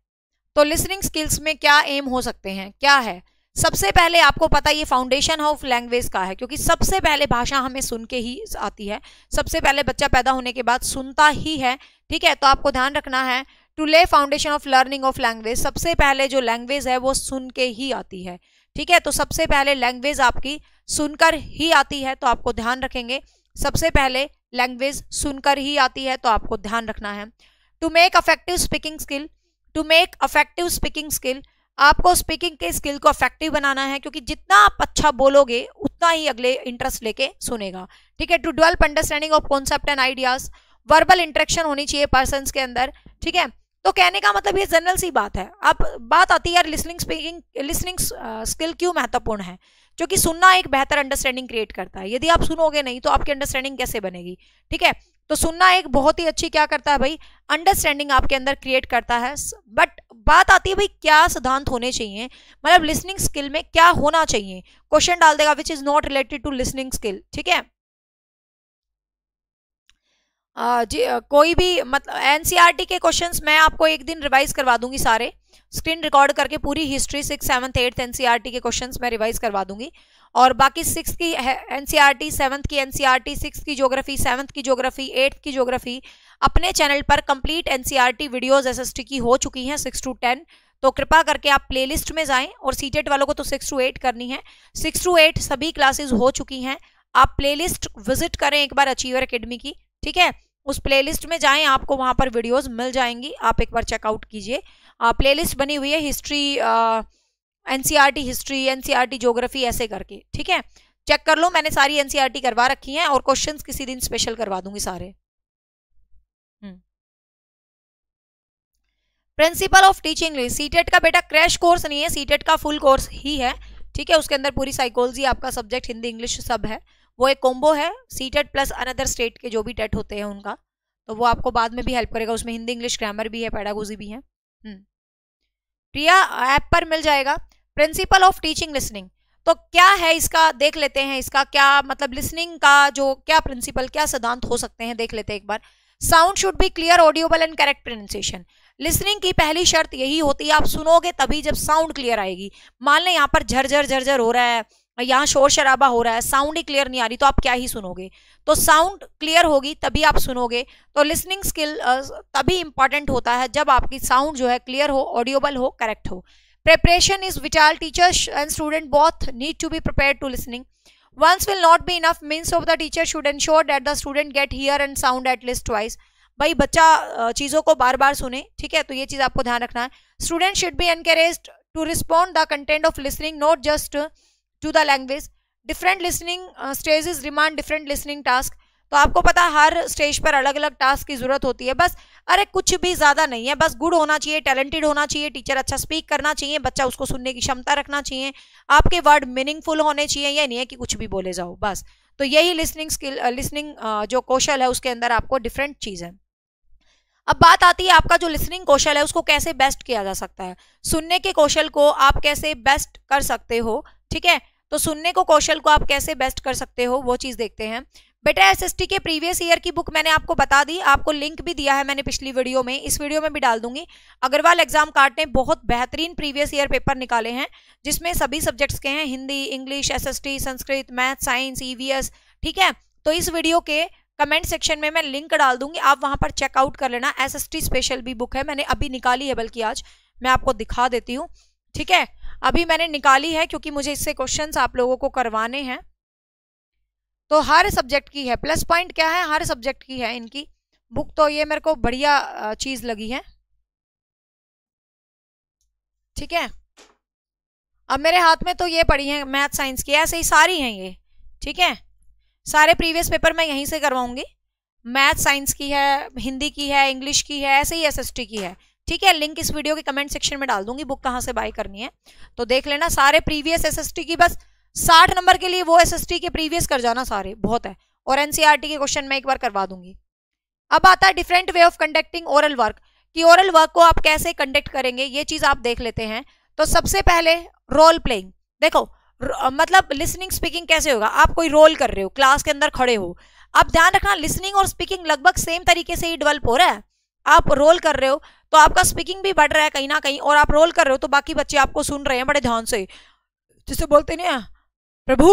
तो लिसनिंग स्किल्स में क्या एम हो सकते हैं क्या है सबसे पहले आपको पता ये फाउंडेशन ऑफ लैंग्वेज का है क्योंकि सबसे पहले भाषा हमें सुन के ही आती है सबसे पहले बच्चा पैदा होने के बाद सुनता ही है ठीक है तो आपको ध्यान रखना है to lay foundation of learning of language सबसे पहले जो लैंग्वेज है वो सुन के ही आती है ठीक है तो सबसे पहले लैंग्वेज आपकी सुनकर ही आती है तो आपको ध्यान रखेंगे सबसे पहले लैंग्वेज सुनकर ही आती है तो आपको ध्यान रखना है to make affective speaking skill to make affective speaking skill आपको स्पीकिंग के स्किल को इफेक्टिव बनाना है क्योंकि जितना आप अच्छा बोलोगे उतना ही अगले इंटरेस्ट लेके सुनेगा ठीक है to develop understanding of concept and ideas verbal interaction होनी चाहिए पर्सन के अंदर ठीक है तो कहने का मतलब ये जनरल सी बात है अब बात आती है यार लिसनिंग स्पीकिंग लिसनिंग स्किल क्यों महत्वपूर्ण है क्योंकि सुनना एक बेहतर अंडरस्टैंडिंग क्रिएट करता है यदि आप सुनोगे नहीं तो आपकी अंडरस्टैंडिंग कैसे बनेगी ठीक है तो सुनना एक बहुत ही अच्छी क्या करता है भाई अंडरस्टैंडिंग आपके अंदर क्रिएट करता है बट बात आती है भाई क्या सिद्धांत होने चाहिए मतलब लिसनिंग स्किल में क्या होना चाहिए क्वेश्चन डाल देगा which is not related to listening skill ठीक है जी कोई भी मतलब एनसीईआरटी e के क्वेश्चंस मैं आपको एक दिन रिवाइज करवा दूंगी सारे स्क्रीन रिकॉर्ड करके पूरी history six seventh eighth NCERT के क्वेश्चंस मैं रिवाइज करवा दूंगी और बाकी सिक्स की N C R T seventh की N C R T six की जोग्राफी सेवन्थ की जोग्राफी एट्थ की जोग्राफी अपने चैनल पर complete N C R T videos S S T की हो चुकी हैं सिक्स टू टेन तो कृपा करके आप प्लेलिस्ट में जाएं और सीटेट वालों को तो सिक्स टू एट करनी है सिक्स टू एट सभी क्लासेज हो चुकी हैं आप लिस्ट विजिट करें एक बार अचीवर अकेडमी की ठीक है उस प्लेलिस्ट में जाएं आपको वहाँ पर वीडियोस मिल जाएंगी आप एक बार चेकआउट कीजिए प्लेलिस्ट बनी हुई है history NCERT history NCERT geography ऐसे करके ठीक है चेक कर लो मैंने सारी एनसीईआरटी करवा रखी हैं और क्वेश्चंस किसी दिन स्पेशल करवा दूंगी सारे हम्म। Principle of teaching C CTET का बेटा क्रैश कोर्स नहीं है सीटेट का फुल कोर्स ही है ठीक है उसके अंदर पूरी साइकोलॉजी आपका सब्जेक्ट हिंदी इंग्लिश सब है वो एक कॉम्बो है सीटेट प्लस अनदर स्टेट के जो भी टेट होते हैं उनका तो वो आपको बाद में भी हेल्प करेगा उसमें हिंदी इंग्लिश ग्रामर भी है पैडागोजी भी है हम्म। प्रिया ऐप पर मिल जाएगा प्रिंसिपल ऑफ टीचिंग लिसनिंग तो क्या है इसका देख लेते हैं इसका क्या मतलब लिसनिंग का जो क्या प्रिंसिपल क्या सिद्धांत हो सकते हैं देख लेते हैं एक बार sound should be clear audible and correct pronunciation listening की पहली शर्त यही होती है आप सुनोगे तभी जब साउंड क्लियर आएगी मान लें यहाँ पर झरझर झरझर हो रहा है यहाँ शोर शराबा हो रहा है साउंड ही क्लियर नहीं आ रही तो आप क्या ही सुनोगे तो साउंड क्लियर होगी तभी आप सुनोगे तो लिसनिंग स्किल तभी इंपॉर्टेंट होता है जब आपकी साउंड जो है क्लियर हो ऑडियोबल हो करेक्ट हो preparation is vital teachers and student both need to be prepared to listening once will not be enough means of the teacher should ensure that the student get hear and sound at least twice भाई बच्चा चीज़ों को बार बार सुने ठीक है तो ये चीज़ आपको ध्यान रखना है student should be encourage to respond the content of listening not just to the language different listening stages remand different listening task तो आपको पता हर स्टेज पर अलग अलग टास्क की ज़रूरत होती है बस अरे कुछ भी ज़्यादा नहीं है बस गुड होना चाहिए टैलेंटेड होना चाहिए टीचर अच्छा स्पीक करना चाहिए बच्चा उसको सुनने की क्षमता रखना चाहिए आपके वर्ड मीनिंगफुल होने चाहिए या नहीं है कि कुछ भी बोले जाओ बस तो यही लिसनिंग स्किल लिसनिंग जो कौशल है उसके अंदर आपको डिफरेंट चीज़ है अब बात आती है आपका जो लिसनिंग कौशल है उसको कैसे बेस्ट किया जा सकता है सुनने के कौशल को आप कैसे बेस्ट कर सकते हो ठीक है तो सुनने को कौशल को आप कैसे बेस्ट कर सकते हो वो चीज़ देखते हैं बेटा एसएसटी के प्रीवियस ईयर की बुक मैंने आपको बता दी आपको लिंक भी दिया है मैंने पिछली वीडियो में इस वीडियो में भी डाल दूंगी अग्रवाल एग्जाम कार्ड ने बहुत बेहतरीन प्रीवियस ईयर पेपर निकाले हैं जिसमें सभी सब्जेक्ट्स के हैं Hindi English SST Sanskrit math science EVS ठीक है तो इस वीडियो के कमेंट सेक्शन में मैं लिंक डाल दूंगी आप वहाँ पर चेकआउट कर लेना एस स्पेशल भी बुक है मैंने अभी निकाली है बल्कि आज मैं आपको दिखा देती हूँ ठीक है अभी मैंने निकाली है क्योंकि मुझे इससे क्वेश्चन आप लोगों को करवाने हैं तो हर सब्जेक्ट की है प्लस पॉइंट क्या है हर सब्जेक्ट की है इनकी बुक तो ये मेरे को बढ़िया चीज़ लगी है ठीक है अब मेरे हाथ में तो ये पड़ी है मैथ साइंस की ऐसे ही सारी हैं ये ठीक है सारे प्रीवियस पेपर मैं यहीं से करवाऊंगी मैथ साइंस की है हिंदी की है इंग्लिश की है ऐसे ही एसएसटी की है ठीक है लिंक इस वीडियो के कमेंट सेक्शन में डाल दूंगी बुक कहाँ से बाय करनी है तो देख लेना सारे प्रीवियस एसएसटी की बस साठ नंबर के लिए वो एसएसटी के प्रीवियस कर जाना सारे बहुत है और एनसीईआरटी e के क्वेश्चन मैं एक बार करवा दूंगी अब आता है different way of conducting oral work कि ओरल वर्क को आप कैसे कंडक्ट करेंगे ये चीज आप देख लेते हैं तो सबसे पहले रोल प्लेइंग देखो मतलब लिसनिंग स्पीकिंग कैसे होगा आप कोई रोल कर रहे हो क्लास के अंदर खड़े हो आप ध्यान रखना लिसनिंग और स्पीकिंग लगभग सेम तरीके से ही डेवलप हो रहा है आप रोल कर रहे हो तो आपका स्पीकिंग भी बढ़ रहा है कहीं ना कहीं और आप रोल कर रहे हो तो बाकी बच्चे आपको सुन रहे हैं बड़े ध्यान से जिसे बोलते नहीं प्रभु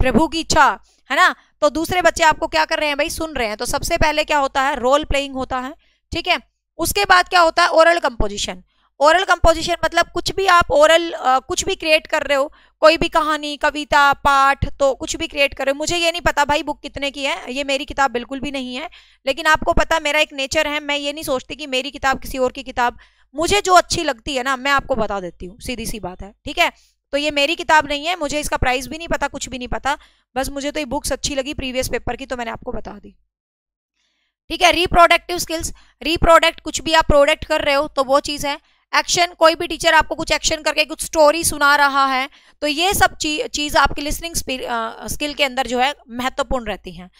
प्रभु की इच्छा है ना तो दूसरे बच्चे आपको क्या कर रहे हैं भाई सुन रहे हैं तो सबसे पहले क्या होता है रोल प्लेइंग होता है ठीक है उसके बाद क्या होता है ओरल कंपोजिशन ओरल कंपोजिशन मतलब कुछ भी आप ओरल कुछ भी क्रिएट कर रहे हो कोई भी कहानी कविता पाठ तो कुछ भी क्रिएट कर रहे हो मुझे ये नहीं पता भाई बुक कितने की है ये मेरी किताब बिल्कुल भी नहीं है लेकिन आपको पता मेरा एक नेचर है मैं ये नहीं सोचती कि मेरी किताब किसी और की किताब मुझे जो अच्छी लगती है ना मैं आपको बता देती हूँ सीधी सी बात है ठीक है तो ये मेरी किताब नहीं है मुझे इसका प्राइस भी नहीं पता कुछ भी नहीं पता बस मुझे तो ये बुक्स अच्छी लगी प्रीवियस पेपर की तो मैंने आपको बता दी ठीक है रिप्रोडक्टिव स्किल्स रिप्रोडक्ट कुछ भी आप प्रोडक्ट कर रहे हो तो वो चीज़ है एक्शन कोई भी टीचर आपको कुछ एक्शन करके कुछ स्टोरी सुना रहा है तो ये सब चीज़ चीज़ आपकी लिसनिंग स्किल के अंदर जो है महत्वपूर्ण रहती हैं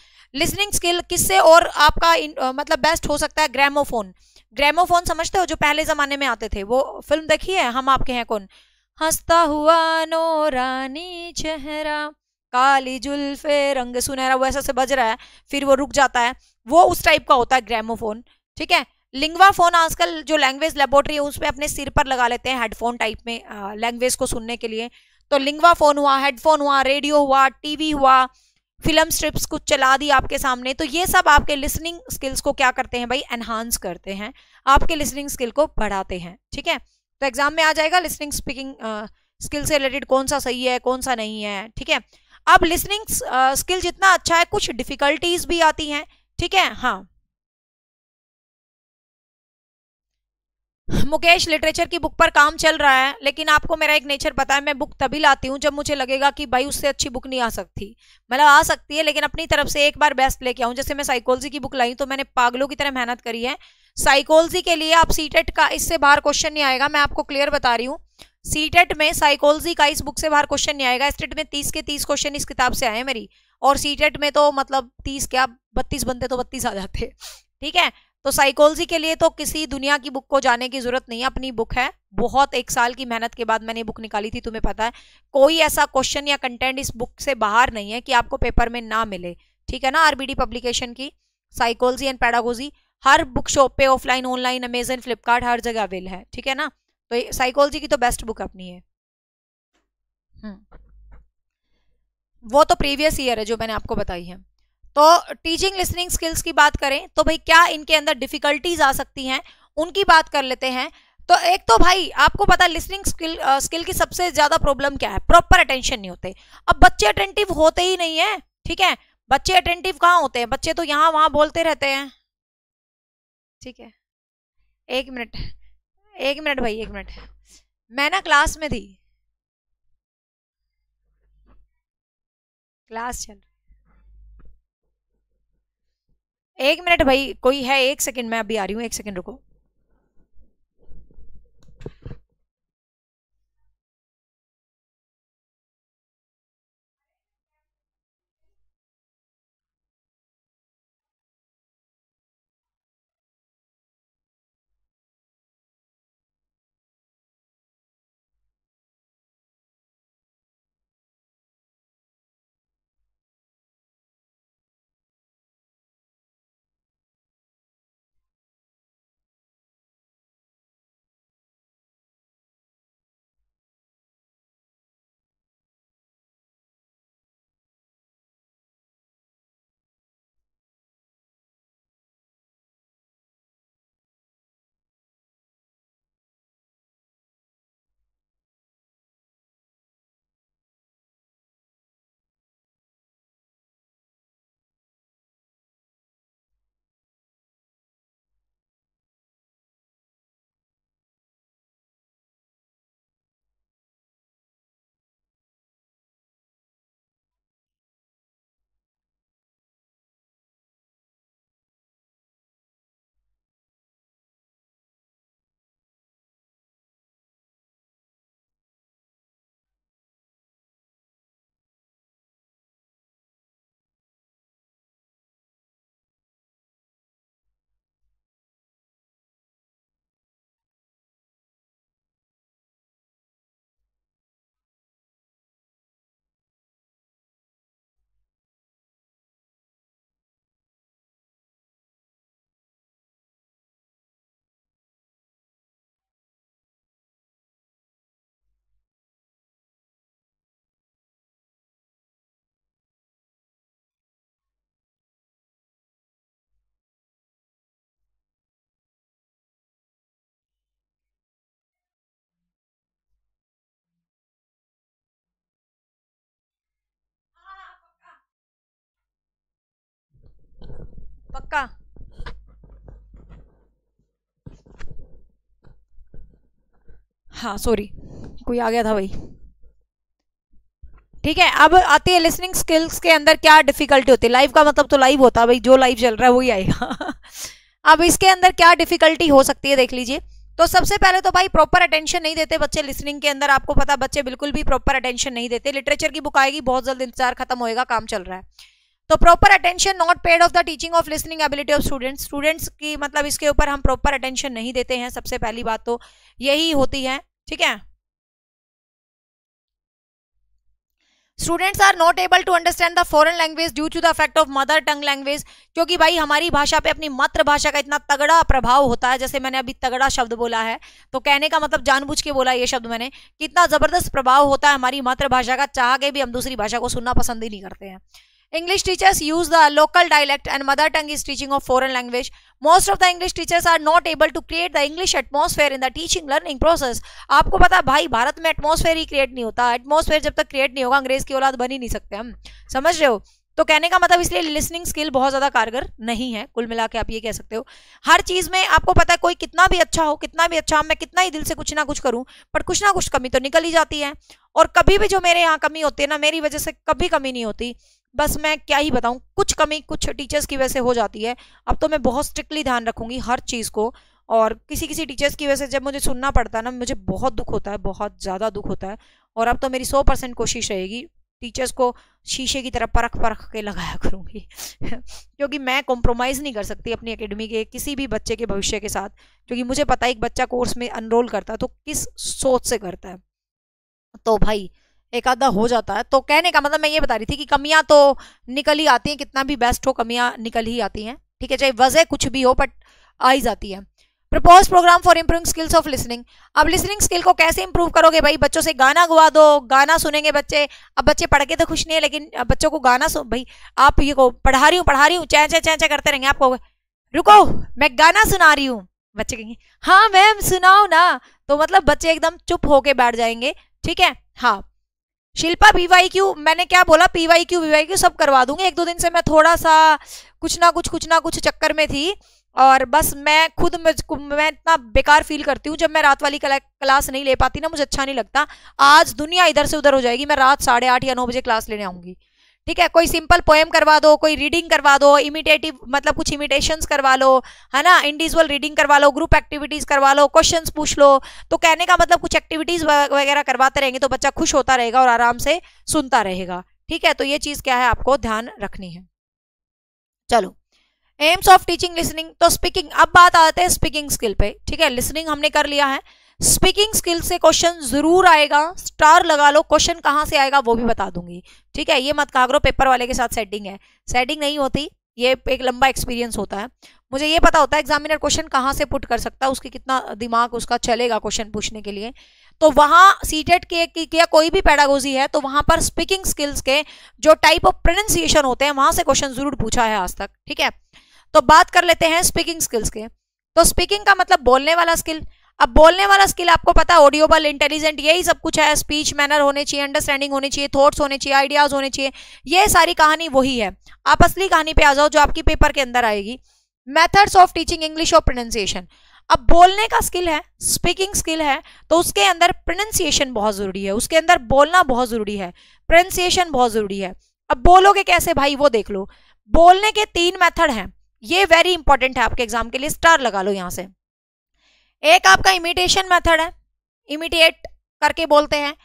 लिसनिंग स्किल किससे और आपका इन, आ, मतलब बेस्ट हो सकता है ग्रामोफोन ग्रामोफोन समझते हो जो पहले ज़माने में आते थे वो फिल्म देखी है हम आपके हैं कौन हंसता हुआ नोरानी चेहरा काली जुल्फे रंग सुनहरा वो ऐसा से बज रहा है फिर वो रुक जाता है वो उस टाइप का होता है ग्रामोफोन ठीक है लिंगवा फोन आजकल जो लैंग्वेज लेबोरेटरी है उसमें अपने सिर पर लगा लेते हैं हेडफोन टाइप में लैंग्वेज को सुनने के लिए तो लिंगवा फोन हुआ हेडफोन हुआ रेडियो हुआ टीवी हुआ फिल्म स्ट्रिप्स कुछ चला दी आपके सामने तो ये सब आपके लिसनिंग स्किल्स को क्या करते हैं भाई एनहांस करते हैं आपके लिसनिंग स्किल को बढ़ाते हैं ठीक है तो एग्जाम में आ जाएगा लिसनिंग स्पीकिंग स्किल से रिलेटेड कौन सा सही है कौन सा नहीं है ठीक है अब लिसनिंग स्किल uh, जितना अच्छा है कुछ डिफिकल्टीज भी आती हैं ठीक है हाँ मुकेश लिटरेचर की बुक पर काम चल रहा है लेकिन आपको मेरा एक नेचर पता है मैं बुक तभी लाती हूँ जब मुझे लगेगा कि भाई उससे अच्छी बुक नहीं आ सकती मतलब आ सकती है लेकिन अपनी तरफ से एक बार बेस्ट लेके आऊँ जैसे मैं साइकोलॉजी की बुक लाई तो मैंने पागलों की तरह मेहनत करी है साइकोलॉजी के लिए आप सीटेट e का इससे बाहर क्वेश्चन नहीं आएगा मैं आपको क्लियर बता रही हूँ सीटेट e में साइकोलॉजी का इस बुक से बाहर क्वेश्चन नहीं आएगा स्टेट में तीस के तीस क्वेश्चन इस किताब से आए मेरी और सीटेट e में तो मतलब तीस क्या बत्तीस बनते तो बत्तीस आ जाते ठीक है तो साइकोलॉजी के लिए तो किसी दुनिया की बुक को जाने की जरूरत नहीं है अपनी बुक है बहुत एक साल की मेहनत के बाद मैंने ये बुक निकाली थी तुम्हें पता है कोई ऐसा क्वेश्चन या कंटेंट इस बुक से बाहर नहीं है कि आपको पेपर में ना मिले ठीक है ना आरबीडी पब्लिकेशन की साइकोलॉजी एंड पैडागोजी हर बुक शॉप पे ऑफलाइन ऑनलाइन अमेजन फ्लिपकार्ट हर जगह अवेल है ठीक है ना तो साइकोलॉजी की तो बेस्ट बुक अपनी है हम्म। वो तो प्रीवियस ईयर है जो मैंने आपको बताई है तो टीचिंग लिसनिंग स्किल्स की बात करें तो भाई क्या इनके अंदर डिफिकल्टीज आ सकती हैं उनकी बात कर लेते हैं तो एक तो भाई आपको पता लिसनिंग स्किल स्किल की सबसे ज्यादा प्रॉब्लम क्या है प्रॉपर अटेंशन नहीं होते अब बच्चे अटेंटिव होते ही नहीं है ठीक है बच्चे अटेंटिव कहाँ होते हैं बच्चे तो यहाँ वहां बोलते रहते हैं ठीक है एक मिनट एक मिनट भाई एक मिनट मैं ना क्लास में थी क्लास चल एक मिनट भाई कोई है एक सेकंड मैं अभी आ रही हूँ एक सेकंड रुको का हाँ सॉरी कोई आ गया था भाई ठीक है अब आती है लिसनिंग स्किल्स के अंदर क्या डिफिकल्टी होती है लाइव का मतलब तो लाइव होता है भाई जो लाइव चल रहा है वही आएगा अब इसके अंदर क्या डिफिकल्टी हो सकती है देख लीजिए तो सबसे पहले तो भाई प्रॉपर अटेंशन नहीं देते बच्चे लिसनिंग के अंदर आपको पता बच्चे बिल्कुल भी प्रॉपर अटेंशन नहीं देते लिटरेचर की बुक आएगी बहुत जल्द इंतजार खत्म होएगा काम चल रहा है तो proper attention not paid of the teaching of listening ability of students students की मतलब इसके ऊपर हम प्रॉपर अटेंशन नहीं देते हैं सबसे पहली बात तो यही होती है ठीक है students are not able to understand the foreign language due to the fact of mother tongue language क्योंकि भाई हमारी भाषा पे अपनी मातृभाषा का इतना तगड़ा प्रभाव होता है जैसे मैंने अभी तगड़ा शब्द बोला है तो कहने का मतलब जानबूझ के बोला ये शब्द मैंने कितना ज़बरदस्त प्रभाव होता है हमारी मातृभाषा का चाह के भी हम दूसरी भाषा को सुनना पसंद ही नहीं करते हैं English teachers use the local dialect and mother tongue is teaching of foreign language. Most of the English teachers are not able to create the English atmosphere in the teaching learning process. आपको पता है भाई भारत में atmosphere ही create नहीं होता atmosphere जब तक create नहीं होगा अंग्रेज की औलाद बन ही नहीं सकते हम समझ रहे हो तो कहने का मतलब इसलिए लिसनिंग स्किल बहुत ज़्यादा कारगर नहीं है कुल मिला के आप ये कह सकते हो हर चीज़ में आपको पता है कोई कितना भी अच्छा हो कितना भी अच्छा हो मैं कितना ही दिल से कुछ ना कुछ करूँ पर कुछ ना कुछ कमी तो निकल ही जाती है और कभी भी जो मेरे यहाँ कमी होती है ना मेरी वजह से कभी कमी नहीं होती बस मैं क्या ही बताऊं कुछ कमी कुछ टीचर्स की वजह से हो जाती है अब तो मैं बहुत स्ट्रिक्टली ध्यान रखूंगी हर चीज़ को और किसी किसी टीचर्स की वजह से जब मुझे सुनना पड़ता है ना मुझे बहुत दुख होता है बहुत ज़्यादा दुख होता है और अब तो मेरी सौ परसेंट कोशिश रहेगी टीचर्स को शीशे की तरफ परख परख के लगाया करूँगी क्योंकि मैं कॉम्प्रोमाइज़ नहीं कर सकती अपनी एकेडमी के किसी भी बच्चे के भविष्य के साथ क्योंकि मुझे पता है एक बच्चा कोर्स में अनरोल करता है तो किस सोच से करता है तो भाई एक आधा हो जाता है तो कहने का मतलब मैं ये बता रही थी कि कमियां तो निकल ही आती हैं कितना भी बेस्ट हो कमियां निकल ही आती हैं ठीक है चाहे वजह कुछ भी हो बट आ ही जाती है propose program for improving skills of listening अब लिसनिंग स्किल को कैसे इंप्रूव करोगे भाई बच्चों से गाना गवा दो गाना सुनेंगे बच्चे अब बच्चे पढ़ के तो खुश नहीं है लेकिन बच्चों को गाना सुन भाई आप ये को पढ़ा रही हूँ पढ़ा रही हूँ चै चै चै करते रहेंगे आपको रुको मैं गाना सुना रही हूँ बच्चे कहेंगे हाँ मैम सुनाओ ना तो मतलब बच्चे एकदम चुप होके बैठ जाएंगे ठीक है हाँ शिल्पा पीवाई क्यू मैंने क्या बोला पीवाई क्यू वीवाई क्यू सब करवा दूंगी एक दो दिन से मैं थोड़ा सा कुछ ना कुछ कुछ ना कुछ चक्कर में थी और बस मैं खुद मैं इतना बेकार फील करती हूँ जब मैं रात वाली क्लास नहीं ले पाती ना मुझे अच्छा नहीं लगता आज दुनिया इधर से उधर हो जाएगी मैं रात साढ़े आठ या नौ बजे क्लास लेने आऊंगी ठीक है कोई सिंपल पोएम करवा दो कोई रीडिंग करवा दो इमिटेटिव मतलब कुछ इमिटेशन करवा लो है ना इंडिविजुअल रीडिंग करवा लो ग्रुप एक्टिविटीज़ करवा लो क्वेश्चन पूछ लो तो कहने का मतलब कुछ एक्टिविटीज़ वगैरह करवाते रहेंगे तो बच्चा खुश होता रहेगा और आराम से सुनता रहेगा ठीक है तो ये चीज़ क्या है आपको ध्यान रखनी है चलो एम्स ऑफ टीचिंग लिसनिंग तो स्पीकिंग अब बात आते हैं स्पीकिंग स्किल पे ठीक है लिसनिंग हमने कर लिया है स्पीकिंग स्किल से क्वेश्चन जरूर आएगा स्टार लगा लो क्वेश्चन कहाँ से आएगा वो भी बता दूंगी ठीक है ये मत कागरो पेपर वाले के साथ सेटिंग है सेटिंग नहीं होती ये एक लंबा एक्सपीरियंस होता है मुझे ये पता होता है एग्जामिनर क्वेश्चन कहाँ से पुट कर सकता है उसकी कितना दिमाग उसका चलेगा क्वेश्चन पूछने के लिए तो वहाँ सीटेट के या कोई भी पैडागोजी है तो वहाँ पर स्पीकिंग स्किल्स के जो टाइप ऑफ प्रोनंसिएशन होते हैं वहाँ से क्वेश्चन जरूर पूछा है आज तक ठीक है तो बात कर लेते हैं स्पीकिंग स्किल्स के तो स्पीकिंग का मतलब बोलने वाला स्किल अब बोलने वाला स्किल आपको पता है ऑडियोबल इंटेलिजेंट यही सब कुछ है स्पीच मैनर होने चाहिए अंडरस्टैंडिंग होनी चाहिए थॉट्स होने चाहिए आइडियाज होने चाहिए ये सारी कहानी वही है आप असली कहानी पे आ जाओ जो आपकी पेपर के अंदर आएगी मेथड्स ऑफ टीचिंग इंग्लिश और प्रोनाउंसिएशन अब बोलने का स्किल है स्पीकिंग स्किल है तो उसके अंदर प्रोनाउंसिएशन बहुत ज़रूरी है उसके अंदर बोलना बहुत ज़रूरी है प्रोनाउंसिएशन बहुत ज़रूरी है अब बोलोगे कैसे भाई वो देख लो बोलने के तीन मेथड हैं ये वेरी इंपॉर्टेंट है आपके एग्जाम के लिए स्टार लगा लो यहाँ से एक आपका इमिटेशन मेथड है इमिटेट करके बोलते हैं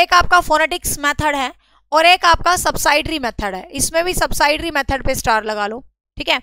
एक आपका फोनेटिक्स मेथड है और एक आपका सब्साइडरी मेथड है इसमें भी सब्साइडरी मेथड पे स्टार लगा लो ठीक है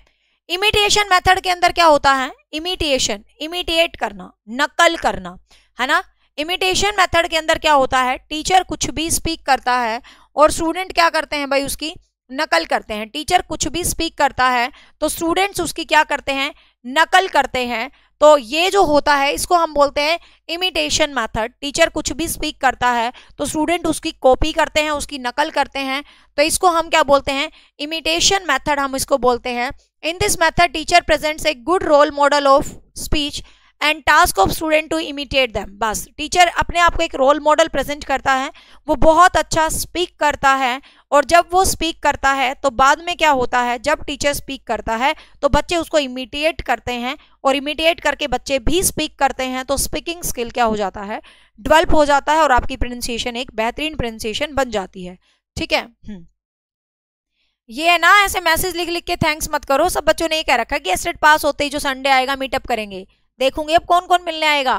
इमिटेशन मेथड के अंदर क्या होता है इमिटेशन इमिटेट करना नकल करना है ना इमिटेशन मेथड के अंदर क्या होता है टीचर कुछ भी स्पीक करता है और स्टूडेंट क्या करते हैं भाई उसकी नकल करते हैं टीचर कुछ भी स्पीक करता है तो स्टूडेंट्स उसकी क्या करते हैं नकल करते हैं तो ये जो होता है इसको हम बोलते हैं इमिटेशन मेथड टीचर कुछ भी स्पीक करता है तो स्टूडेंट उसकी कॉपी करते हैं उसकी नकल करते हैं तो इसको हम क्या बोलते हैं इमिटेशन मेथड हम इसको बोलते हैं in this method teacher presents a good role model of speech and task of student to imitate them बस टीचर अपने आप को एक रोल मॉडल प्रेजेंट करता है वो बहुत अच्छा स्पीक करता है और जब वो स्पीक करता है तो बाद में क्या होता है जब टीचर स्पीक करता है तो बच्चे उसको इमिटिएट करते हैं और इमिडिएट करके बच्चे भी स्पीक करते हैं तो स्पीकिंग स्किल क्या हो जाता है डेवलप हो जाता है और आपकी प्रोनंसिएशन एक बेहतरीन प्रोनंसिएशन बन जाती है ठीक है हम्म। ये है ना ऐसे मैसेज लिख लिख के थैंक्स मत करो सब बच्चों ने ये कह रखा कि एस्टेट पास होते ही जो संडे आएगा मीटअप करेंगे देखूंगे अब कौन कौन मिलने आएगा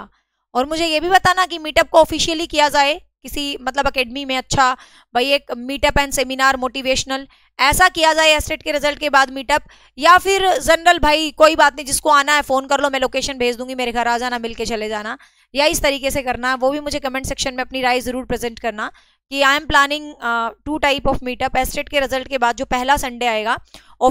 और मुझे ये भी बताना कि मीटअप को ऑफिशियली किया जाए किसी मतलब अकेडमी में अच्छा भाई एक मीटअप एंड सेमिनार मोटिवेशनल ऐसा किया जाए एस्टेट के रिजल्ट के बाद मीटअप या फिर जनरल भाई कोई बात नहीं जिसको आना है फ़ोन कर लो मैं लोकेशन भेज दूंगी मेरे घर आ जाना मिलके चले जाना या इस तरीके से करना वो भी मुझे कमेंट सेक्शन में अपनी राय ज़रूर प्रेजेंट करना कि I am planning to type of meetup एस्टेट के रिजल्ट के बाद जो पहला संडे आएगा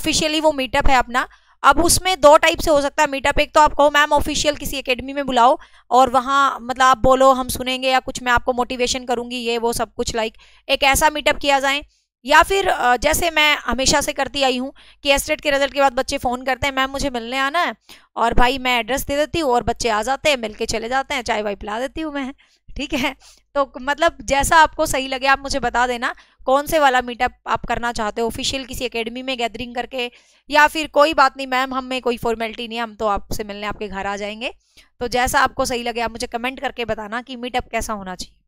ऑफिशियली वो मीटअप है अपना अब उसमें दो टाइप से हो सकता है मीटअप एक तो आप कहो मैम ऑफिशियल किसी एकेडमी में बुलाओ और वहाँ मतलब आप बोलो हम सुनेंगे या कुछ मैं आपको मोटिवेशन करूँगी ये वो सब कुछ लाइक एक ऐसा मीटअप किया जाए या फिर जैसे मैं हमेशा से करती आई हूँ कि एस्टेट के रिजल्ट के बाद बच्चे फ़ोन करते हैं मैम मुझे मिलने आना है और भाई मैं एड्रेस दे देती हूँ और बच्चे आ जाते हैं मिल चले जाते हैं चाय वाय पिला देती हूँ मैं ठीक है तो मतलब जैसा आपको सही लगे आप मुझे बता देना कौन से वाला मीटअप आप करना चाहते हो ऑफिशियल किसी एकेडमी में गैदरिंग करके या फिर कोई बात नहीं मैम हमें कोई फॉर्मेलिटी नहीं हम तो आपसे मिलने आपके घर आ जाएंगे तो जैसा आपको सही लगे आप मुझे कमेंट करके बताना कि मीटअप कैसा होना चाहिए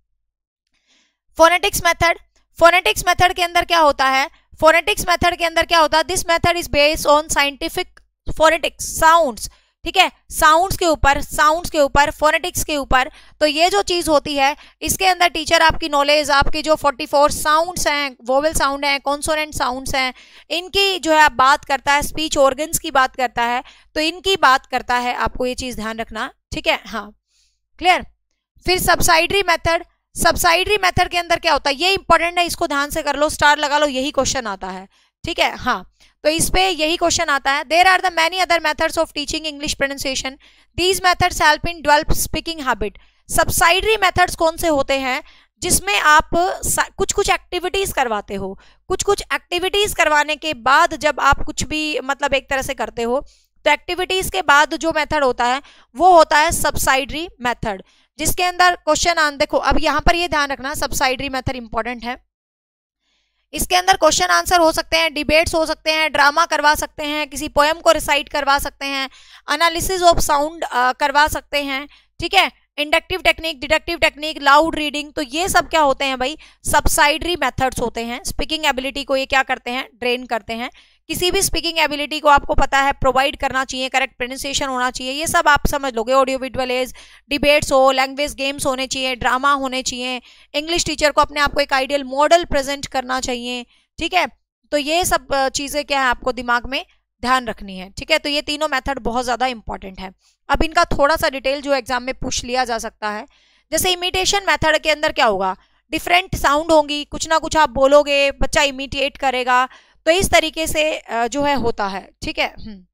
फोनेटिक्स मैथड फोनेटिक्स मेथड के अंदर क्या होता है फोनेटिक्स मेथड के अंदर क्या होता है this method is based on scientific phonetics sound ठीक है साउंड्स के ऊपर साउंड्स के ऊपर फोनेटिक्स के ऊपर तो ये जो चीज़ होती है इसके अंदर टीचर आपकी नॉलेज आपके जो 44 साउंड्स हैं वोवल साउंड हैं कॉन्सोनेंट साउंड्स हैं इनकी जो है आप बात करता है स्पीच ऑर्गन्स की बात करता है तो इनकी बात करता है आपको ये चीज़ ध्यान रखना ठीक है हाँ क्लियर फिर सब्साइडरी मेथड सब्साइडरी मेथड के अंदर क्या होता है ये इंपॉर्टेंट है इसको ध्यान से कर लो स्टार लगा लो यही क्वेश्चन आता है ठीक है हाँ तो इस पे यही क्वेश्चन आता है there are the many other methods of teaching English pronunciation these methods help in develop speaking habit subsidiary methods कौन से होते हैं जिसमें आप कुछ कुछ एक्टिविटीज़ करवाते हो कुछ कुछ एक्टिविटीज़ करवाने के बाद जब आप कुछ भी मतलब एक तरह से करते हो तो एक्टिविटीज़ के बाद जो मेथड होता है वो होता है सब्साइडरी मेथड जिसके अंदर क्वेश्चन आन देखो अब यहाँ पर ये ध्यान रखना सब्साइडरी मेथड इंपॉर्टेंट है इसके अंदर क्वेश्चन आंसर हो सकते हैं डिबेट्स हो सकते हैं ड्रामा करवा सकते हैं किसी पोएम को रिसाइट करवा सकते हैं एनालिसिस ऑफ साउंड करवा सकते हैं ठीक है inductive technique deductive technique loud reading तो ये सब क्या होते हैं भाई सब्साइडरी मेथड्स होते हैं स्पीकिंग एबिलिटी को ये क्या करते हैं ड्रेन करते हैं किसी भी स्पीकिंग एबिलिटी को आपको पता है प्रोवाइड करना चाहिए करेक्ट प्रोनाउंसिएशन होना चाहिए ये सब आप समझ लोगे ऑडियो विडवलेज एज डिबेट्स हो लैंग्वेज गेम्स होने चाहिए ड्रामा होने चाहिए इंग्लिश टीचर को अपने आप को एक आइडियल मॉडल प्रेजेंट करना चाहिए ठीक है तो ये सब चीज़ें क्या है आपको दिमाग में ध्यान रखनी है ठीक है तो ये तीनों मेथड बहुत ज़्यादा इंपॉर्टेंट है अब इनका थोड़ा सा डिटेल जो एग्जाम में पूछ लिया जा सकता है जैसे इमिटेशन मेथड के अंदर क्या होगा डिफरेंट साउंड होंगी कुछ ना कुछ आप बोलोगे बच्चा इमिटेट करेगा तो इस तरीके से जो है होता है ठीक है हम्म।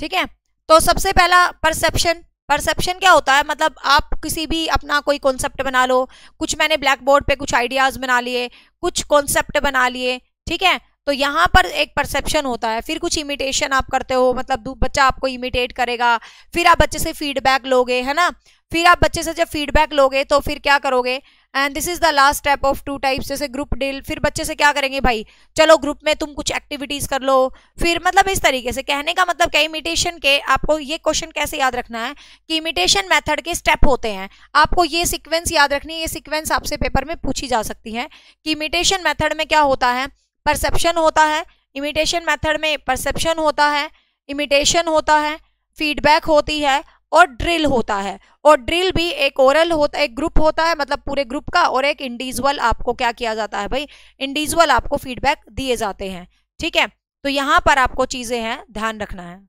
ठीक है तो सबसे पहला परसेप्शन परसेप्शन क्या होता है मतलब आप किसी भी अपना कोई कॉन्सेप्ट बना लो कुछ मैंने ब्लैक बोर्ड पे कुछ आइडियाज़ बना लिए कुछ कॉन्सेप्ट बना लिए ठीक है तो यहाँ पर एक परसेप्शन होता है फिर कुछ इमिटेशन आप करते हो मतलब बच्चा आपको इमिटेट करेगा फिर आप बच्चे से फीडबैक लोगे है ना फिर आप बच्चे से जब फीडबैक लोगे तो फिर क्या करोगे and this is the last step of two types जैसे ग्रुप डील फिर बच्चे से क्या करेंगे भाई चलो ग्रुप में तुम कुछ एक्टिविटीज़ कर लो फिर मतलब इस तरीके से कहने का मतलब क्या इमिटेशन के आपको ये क्वेश्चन कैसे याद रखना है कि इमिटेशन मेथड के स्टेप होते हैं आपको ये सिक्वेंस याद रखनी है ये सिक्वेंस आपसे पेपर में पूछी जा सकती है कि इमिटेशन मैथड में क्या होता है परसेप्शन होता है इमिटेशन मैथड में परसेप्शन होता है इमिटेशन होता है फीडबैक होती है और ड्रिल होता है और ड्रिल भी एक ओरल होता है एक ग्रुप होता है मतलब पूरे ग्रुप का और एक इंडिविजुअल आपको क्या किया जाता है भाई इंडिविजुअल आपको फीडबैक दिए जाते हैं ठीक है तो यहां पर आपको चीजें हैं ध्यान रखना है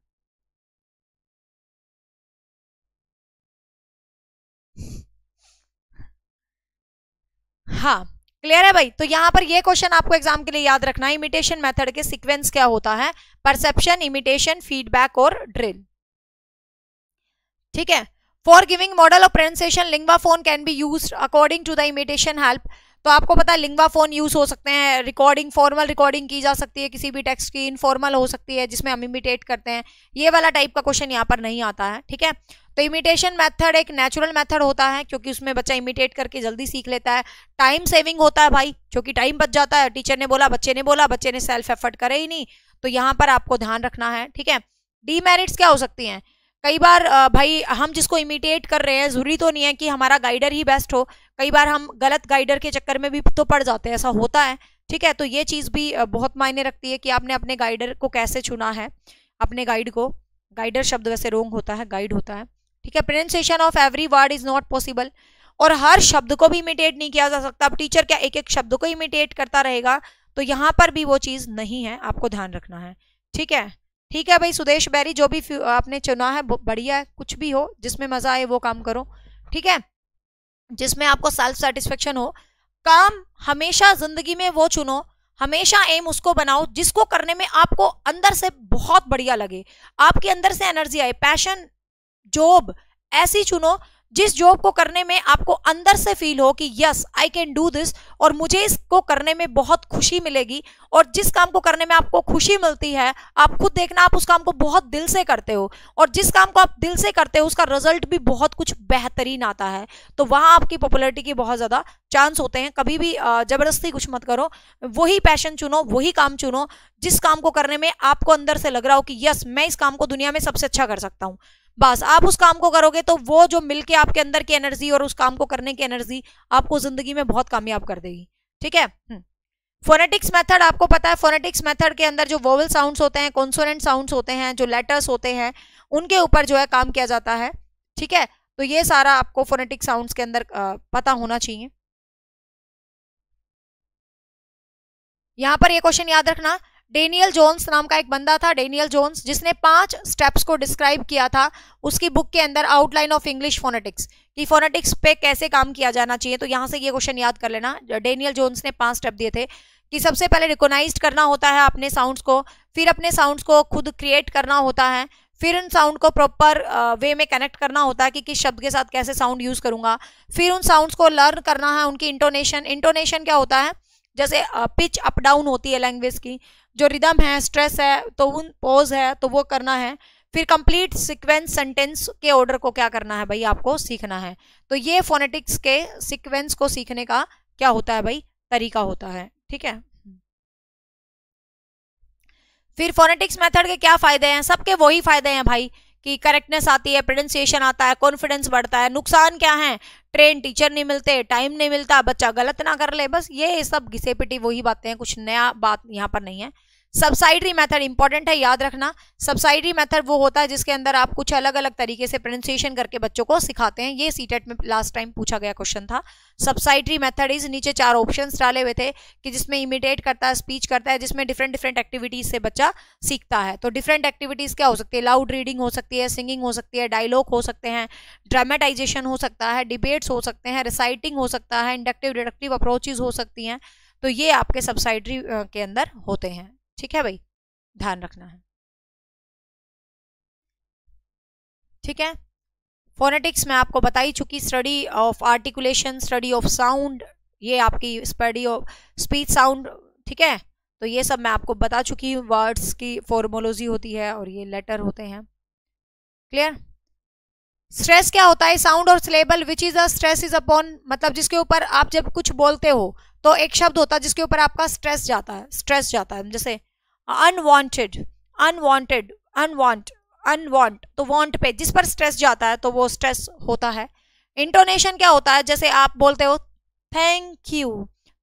हाँ क्लियर है भाई तो यहाँ पर ये क्वेश्चन आपको एग्जाम के लिए याद रखना है इमिटेशन मेथड के सीक्वेंस क्या होता है परसेप्शन इमिटेशन फीडबैक और ड्रिल ठीक है for giving model of pronunciation Linguaphone can be use according to the imitation help तो आपको पता है लिंगवा फोन यूज हो सकते हैं रिकॉर्डिंग फॉर्मल रिकॉर्डिंग की जा सकती है किसी भी टेक्स्ट की इनफॉर्मल हो सकती है जिसमें हम इमिटेट करते हैं ये वाला टाइप का क्वेश्चन यहाँ पर नहीं आता है ठीक है तो इमिटेशन मेथड एक नेचुरल मेथड होता है क्योंकि उसमें बच्चा इमिटेट करके जल्दी सीख लेता है टाइम सेविंग होता है भाई क्योंकि टाइम बच जाता है टीचर ने बोला बच्चे ने बोला बच्चे ने सेल्फ एफर्ट करे ही नहीं तो यहाँ पर आपको ध्यान रखना है ठीक है डीमेरिट्स क्या हो सकती हैं कई बार भाई हम जिसको इमिटेट कर रहे हैं ज़रूरी तो नहीं है कि हमारा गाइडर ही बेस्ट हो कई बार हम गलत गाइडर के चक्कर में भी तो पड़ जाते हैं ऐसा होता है ठीक है तो ये चीज़ भी बहुत मायने रखती है कि आपने अपने गाइडर को कैसे चुना है अपने गाइड को गाइडर शब्द वैसे रोंग होता है गाइड होता है ठीक है pronunciation of every word is not possible और हर शब्द को भी इमिटेट नहीं किया जा सकता अब टीचर क्या एक एक शब्द को इमिटेट करता रहेगा तो यहाँ पर भी वो चीज़ नहीं है आपको ध्यान रखना है ठीक है ठीक है भाई सुदेश बैरी जो भी आपने चुना है बढ़िया है कुछ भी हो जिसमें मजा आए वो काम करो ठीक है जिसमें आपको सेल्फ सेटिस्फेक्शन हो काम हमेशा जिंदगी में वो चुनो हमेशा एम उसको बनाओ जिसको करने में आपको अंदर से बहुत बढ़िया लगे आपके अंदर से एनर्जी आए पैशन जॉब ऐसी चुनो जिस जॉब को करने में आपको अंदर से फील हो कि yes I can do this और मुझे इसको करने में बहुत खुशी मिलेगी और जिस काम को करने में आपको खुशी मिलती है आप खुद देखना आप उस काम को बहुत दिल से करते हो और जिस काम को आप दिल से करते हो उसका रिजल्ट भी बहुत कुछ बेहतरीन आता है तो वहाँ आपकी पॉपुलरिटी के बहुत ज़्यादा चांस होते हैं कभी भी ज़बरदस्ती कुछ मत करो वही पैशन चुनो वही काम चुनो जिस काम को करने में आपको अंदर से लग रहा हो कि यस मैं इस काम को दुनिया में सबसे अच्छा कर सकता हूँ बस आप उस काम को करोगे तो वो जो मिलके आपके अंदर की एनर्जी और उस काम को करने की एनर्जी आपको जिंदगी में बहुत कामयाब कर देगी ठीक है फोनेटिक्स हम्म। मेथड आपको पता है फोनेटिक्स मेथड के अंदर जो वोवल साउंड्स होते हैं कॉन्सोनेंट साउंड्स होते हैं जो लेटर्स होते हैं उनके ऊपर जो है काम किया जाता है ठीक है तो ये सारा आपको फोनेटिक साउंड्स के अंदर पता होना चाहिए यहां पर ये क्वेश्चन याद रखना डेनियल जोन्स नाम का एक बंदा था डेनियल जोन्स जिसने पांच स्टेप्स को डिस्क्राइब किया था उसकी बुक के अंदर आउटलाइन ऑफ इंग्लिश फोनेटिक्स कि फोनेटिक्स पे कैसे काम किया जाना चाहिए तो यहाँ से ये क्वेश्चन याद कर लेना डेनियल जोन्स ने पांच स्टेप दिए थे कि सबसे पहले रिकोनाइज करना होता है अपने साउंड्स को फिर अपने साउंड्स को खुद क्रिएट करना होता है फिर उन साउंड को प्रॉपर वे में कनेक्ट करना होता है कि किस शब्द के साथ कैसे साउंड यूज़ करूँगा फिर उन साउंड्स को लर्न करना है उनकी इंटोनेशन इंटोनेशन क्या होता है जैसे पिच अप डाउन होती है लैंग्वेज की जो रिदम है स्ट्रेस है तो उन पोज है तो वो करना है फिर कंप्लीट सीक्वेंस सेंटेंस के ऑर्डर को क्या करना है भाई आपको सीखना है तो ये फोनेटिक्स के सीक्वेंस को सीखने का क्या होता है भाई तरीका होता है ठीक है फिर फोनेटिक्स मेथड के क्या फायदे हैं सबके वही फायदे हैं भाई कि करेक्टनेस आती है प्रोनाउंसिएशन आता है कॉन्फिडेंस बढ़ता है नुकसान क्या है ट्रेन टीचर नहीं मिलते टाइम नहीं मिलता बच्चा गलत ना कर ले बस ये सब घिसे पिटी वही बातें हैं कुछ नया बात यहाँ पर नहीं है सब्साइडरी मेथड इंपॉर्टेंट है याद रखना सब्साइडरी मेथड वो होता है जिसके अंदर आप कुछ अलग अलग तरीके से प्रोनाउंसिएशन करके बच्चों को सिखाते हैं ये सीटेट e में लास्ट टाइम पूछा गया क्वेश्चन था सब्साइडरी मेथड इज नीचे चार ऑप्शंस डाले हुए थे कि जिसमें इमिटेट करता है स्पीच करता है जिसमें डिफरेंट डिफरेंट एक्टिविटीज से बच्चा सीखता है तो डिफरेंट एक्टिविटीज क्या हो सकती है लाउड रीडिंग हो सकती है सिंगिंग हो सकती है डायलॉग हो सकते हैं ड्रामेटाइजेशन हो सकता है डिबेट्स हो सकते हैं रिसाइटिंग हो सकता है इंडक्टिव डिडक्टिव अप्रोचेज हो सकती हैं तो ये आपके सब्साइडरी के अंदर होते हैं ठीक है भाई ध्यान रखना है ठीक है फोनेटिक्स मैं आपको बता ही चुकी study of articulation study of sound ये आपकी स्टडी ऑफ स्पीच साउंड ठीक है तो ये सब मैं आपको बता चुकी हूँ वर्ड्स की फॉर्मोलॉजी होती है और ये लेटर होते हैं क्लियर स्ट्रेस क्या होता है साउंड और syllable which is a stress is upon मतलब जिसके ऊपर आप जब कुछ बोलते हो तो एक शब्द होता है जिसके ऊपर आपका स्ट्रेस जाता है स्ट्रेस जाता है जैसे अनवांटेड अनवांटेड अनवांट अनवांट तो वांट पे जिस पर स्ट्रेस जाता है तो वो स्ट्रेस होता है इंटोनेशन क्या होता है जैसे आप बोलते हो थैंक यू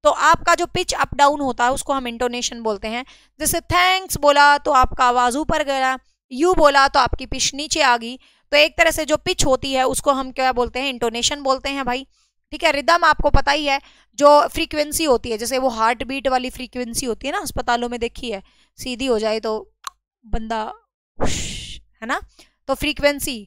तो आपका जो पिच अप डाउन होता है उसको हम इंटोनेशन बोलते हैं जैसे थैंक्स बोला तो आपका आवाज़ ऊपर गया यू बोला तो आपकी पिच नीचे आ गई तो एक तरह से जो पिच होती है उसको हम क्या बोलते हैं इंटोनेशन बोलते हैं भाई ठीक है रिदम आपको पता ही है जो फ्रीक्वेंसी होती है जैसे वो हार्ट बीट वाली फ्रीक्वेंसी होती है ना अस्पतालों में देखी है सीधी हो जाए तो बंदा है ना तो फ्रीक्वेंसी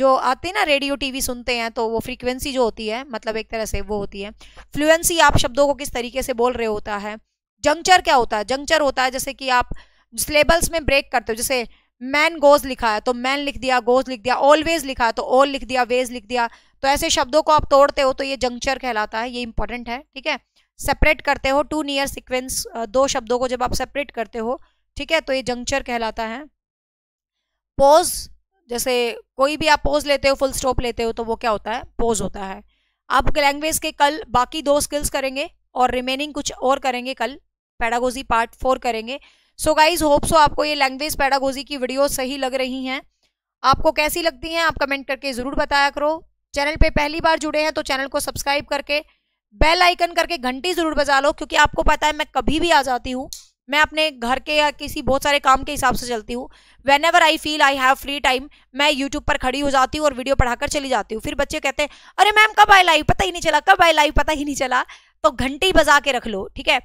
जो आते हैं ना रेडियो टीवी सुनते हैं तो वो फ्रीक्वेंसी जो होती है मतलब एक तरह से वो होती है फ्लुएंसी आप शब्दों को किस तरीके से बोल रहे होता है जंक्चर क्या होता है जंक्चर होता है जैसे कि आप सिलेबल्स में ब्रेक करते हो जैसे मैन गोज लिखा है तो मैन लिख दिया गोज लिख दिया ऑलवेज लिखा है तो ऑल लिख दिया वेज लिख दिया तो ऐसे शब्दों को आप तोड़ते हो तो ये जंक्चर कहलाता है ये इंपॉर्टेंट है ठीक है सेपरेट करते हो टू नियर सिक्वेंस दो शब्दों को जब आप सेपरेट करते हो ठीक है तो ये जंक्चर कहलाता है पोज जैसे कोई भी आप पोज लेते हो फुल स्टॉप लेते हो तो वो क्या होता है पोज होता है आप लैंग्वेज के कल बाकी दो स्किल्स करेंगे और रिमेनिंग कुछ और करेंगे कल पैडागोजी पार्ट फोर करेंगे सो गाइज होप सो आपको ये लैंग्वेज पैडागोजी की वीडियो सही लग रही हैं आपको कैसी लगती हैं आप कमेंट करके ज़रूर बताया करो चैनल पे पहली बार जुड़े हैं तो चैनल को सब्सक्राइब करके बेल आइकन करके घंटी जरूर बजा लो क्योंकि आपको पता है मैं कभी भी आ जाती हूँ मैं अपने घर के या किसी बहुत सारे काम के हिसाब से चलती हूँ whenever I feel I have free time मैं यूट्यूब पर खड़ी हो जाती हूँ और वीडियो पढ़ाकर चली जाती हूँ फिर बच्चे कहते हैं अरे मैम कब आई लाइव पता ही नहीं चला कब आई लाइव पता ही नहीं चला तो घंटी बजा के रख लो ठीक है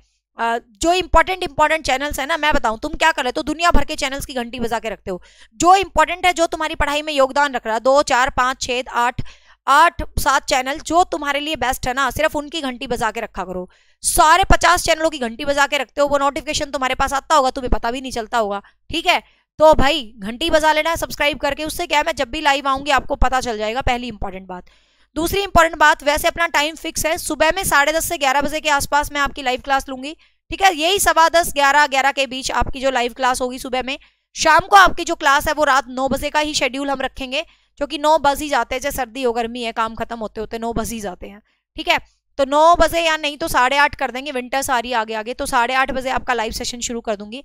जो इंपॉर्टेंट इंपॉर्टेंट चैनल्स है ना मैं बताऊं तुम क्या कर रहे हो तो दुनिया भर के चैनल्स की घंटी बजा के रखते हो जो इंपॉर्टेंट है जो तुम्हारी पढ़ाई में योगदान रख रहा है दो चार पाँच छः आठ आठ सात चैनल जो तुम्हारे लिए बेस्ट है ना सिर्फ उनकी घंटी बजा के रखा करो सारे पचास चैनलों की घंटी बजा के रखते हो वो नोटिफिकेशन तुम्हारे पास आता होगा तुम्हें पता भी नहीं चलता होगा ठीक है तो भाई घंटी बजा लेना सब्सक्राइब करके उससे क्या है मैं जब भी लाइव आऊंगी आपको पता चल जाएगा पहली इंपॉर्टेंट बात दूसरी इंपॉर्टेंट बात वैसे अपना टाइम फिक्स है सुबह में साढ़े दस से ग्यारह बजे के आसपास मैं आपकी लाइव क्लास लूंगी ठीक है यही सवा दस ग्यारह ग्यारह के बीच आपकी जो लाइव क्लास होगी सुबह में शाम को आपकी जो क्लास है वो रात नौ बजे का ही शेड्यूल हम रखेंगे क्योंकि नौ बज ही जाते हैं जैसे सर्दी हो गर्मी है काम खत्म होते होते नौ बज ही जाते हैं ठीक है तो नौ बजे या नहीं तो साढ़े आठ कर देंगे विंटर सारी आगे आगे तो साढ़े आठ बजे आपका लाइव सेशन शुरू कर दूंगी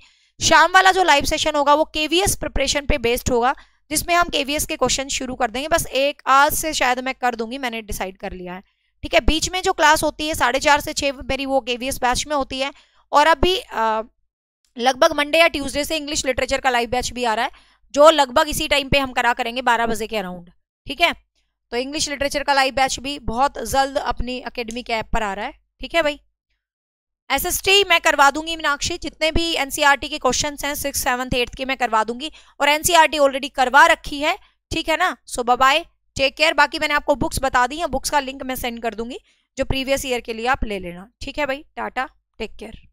शाम वाला जो लाइव सेशन होगा वो केवीएस प्रिपरेशन पे बेस्ड होगा जिसमें हम केवीएस के क्वेश्चन शुरू कर देंगे बस एक आज से शायद मैं कर दूंगी मैंने डिसाइड कर लिया है ठीक है बीच में जो क्लास होती है साढ़े चार से छः मेरी वो केवीएस बैच में होती है और अभी लगभग मंडे या ट्यूजडे से इंग्लिश लिटरेचर का लाइव बैच भी आ रहा है जो लगभग इसी टाइम पे हम करा करेंगे बारह बजे के अराउंड ठीक है तो इंग्लिश लिटरेचर का लाइव बैच भी बहुत जल्द अपनी अकेडमी के ऐप पर आ रहा है ठीक है भाई एसएसटी मैं करवा दूंगी मीनाक्षी जितने भी एनसीईआरटी e के क्वेश्चन हैं सिक्स सेवन्थ एट्थ के मैं करवा दूंगी और एनसीईआरटी ऑलरेडी e करवा रखी है ठीक है ना सो बाय टेक केयर बाकी मैंने आपको बुक्स बता दी हैं बुक्स का लिंक मैं सेंड कर दूंगी जो प्रीवियस ईयर के लिए आप ले लेना ठीक है भाई टाटा टेक केयर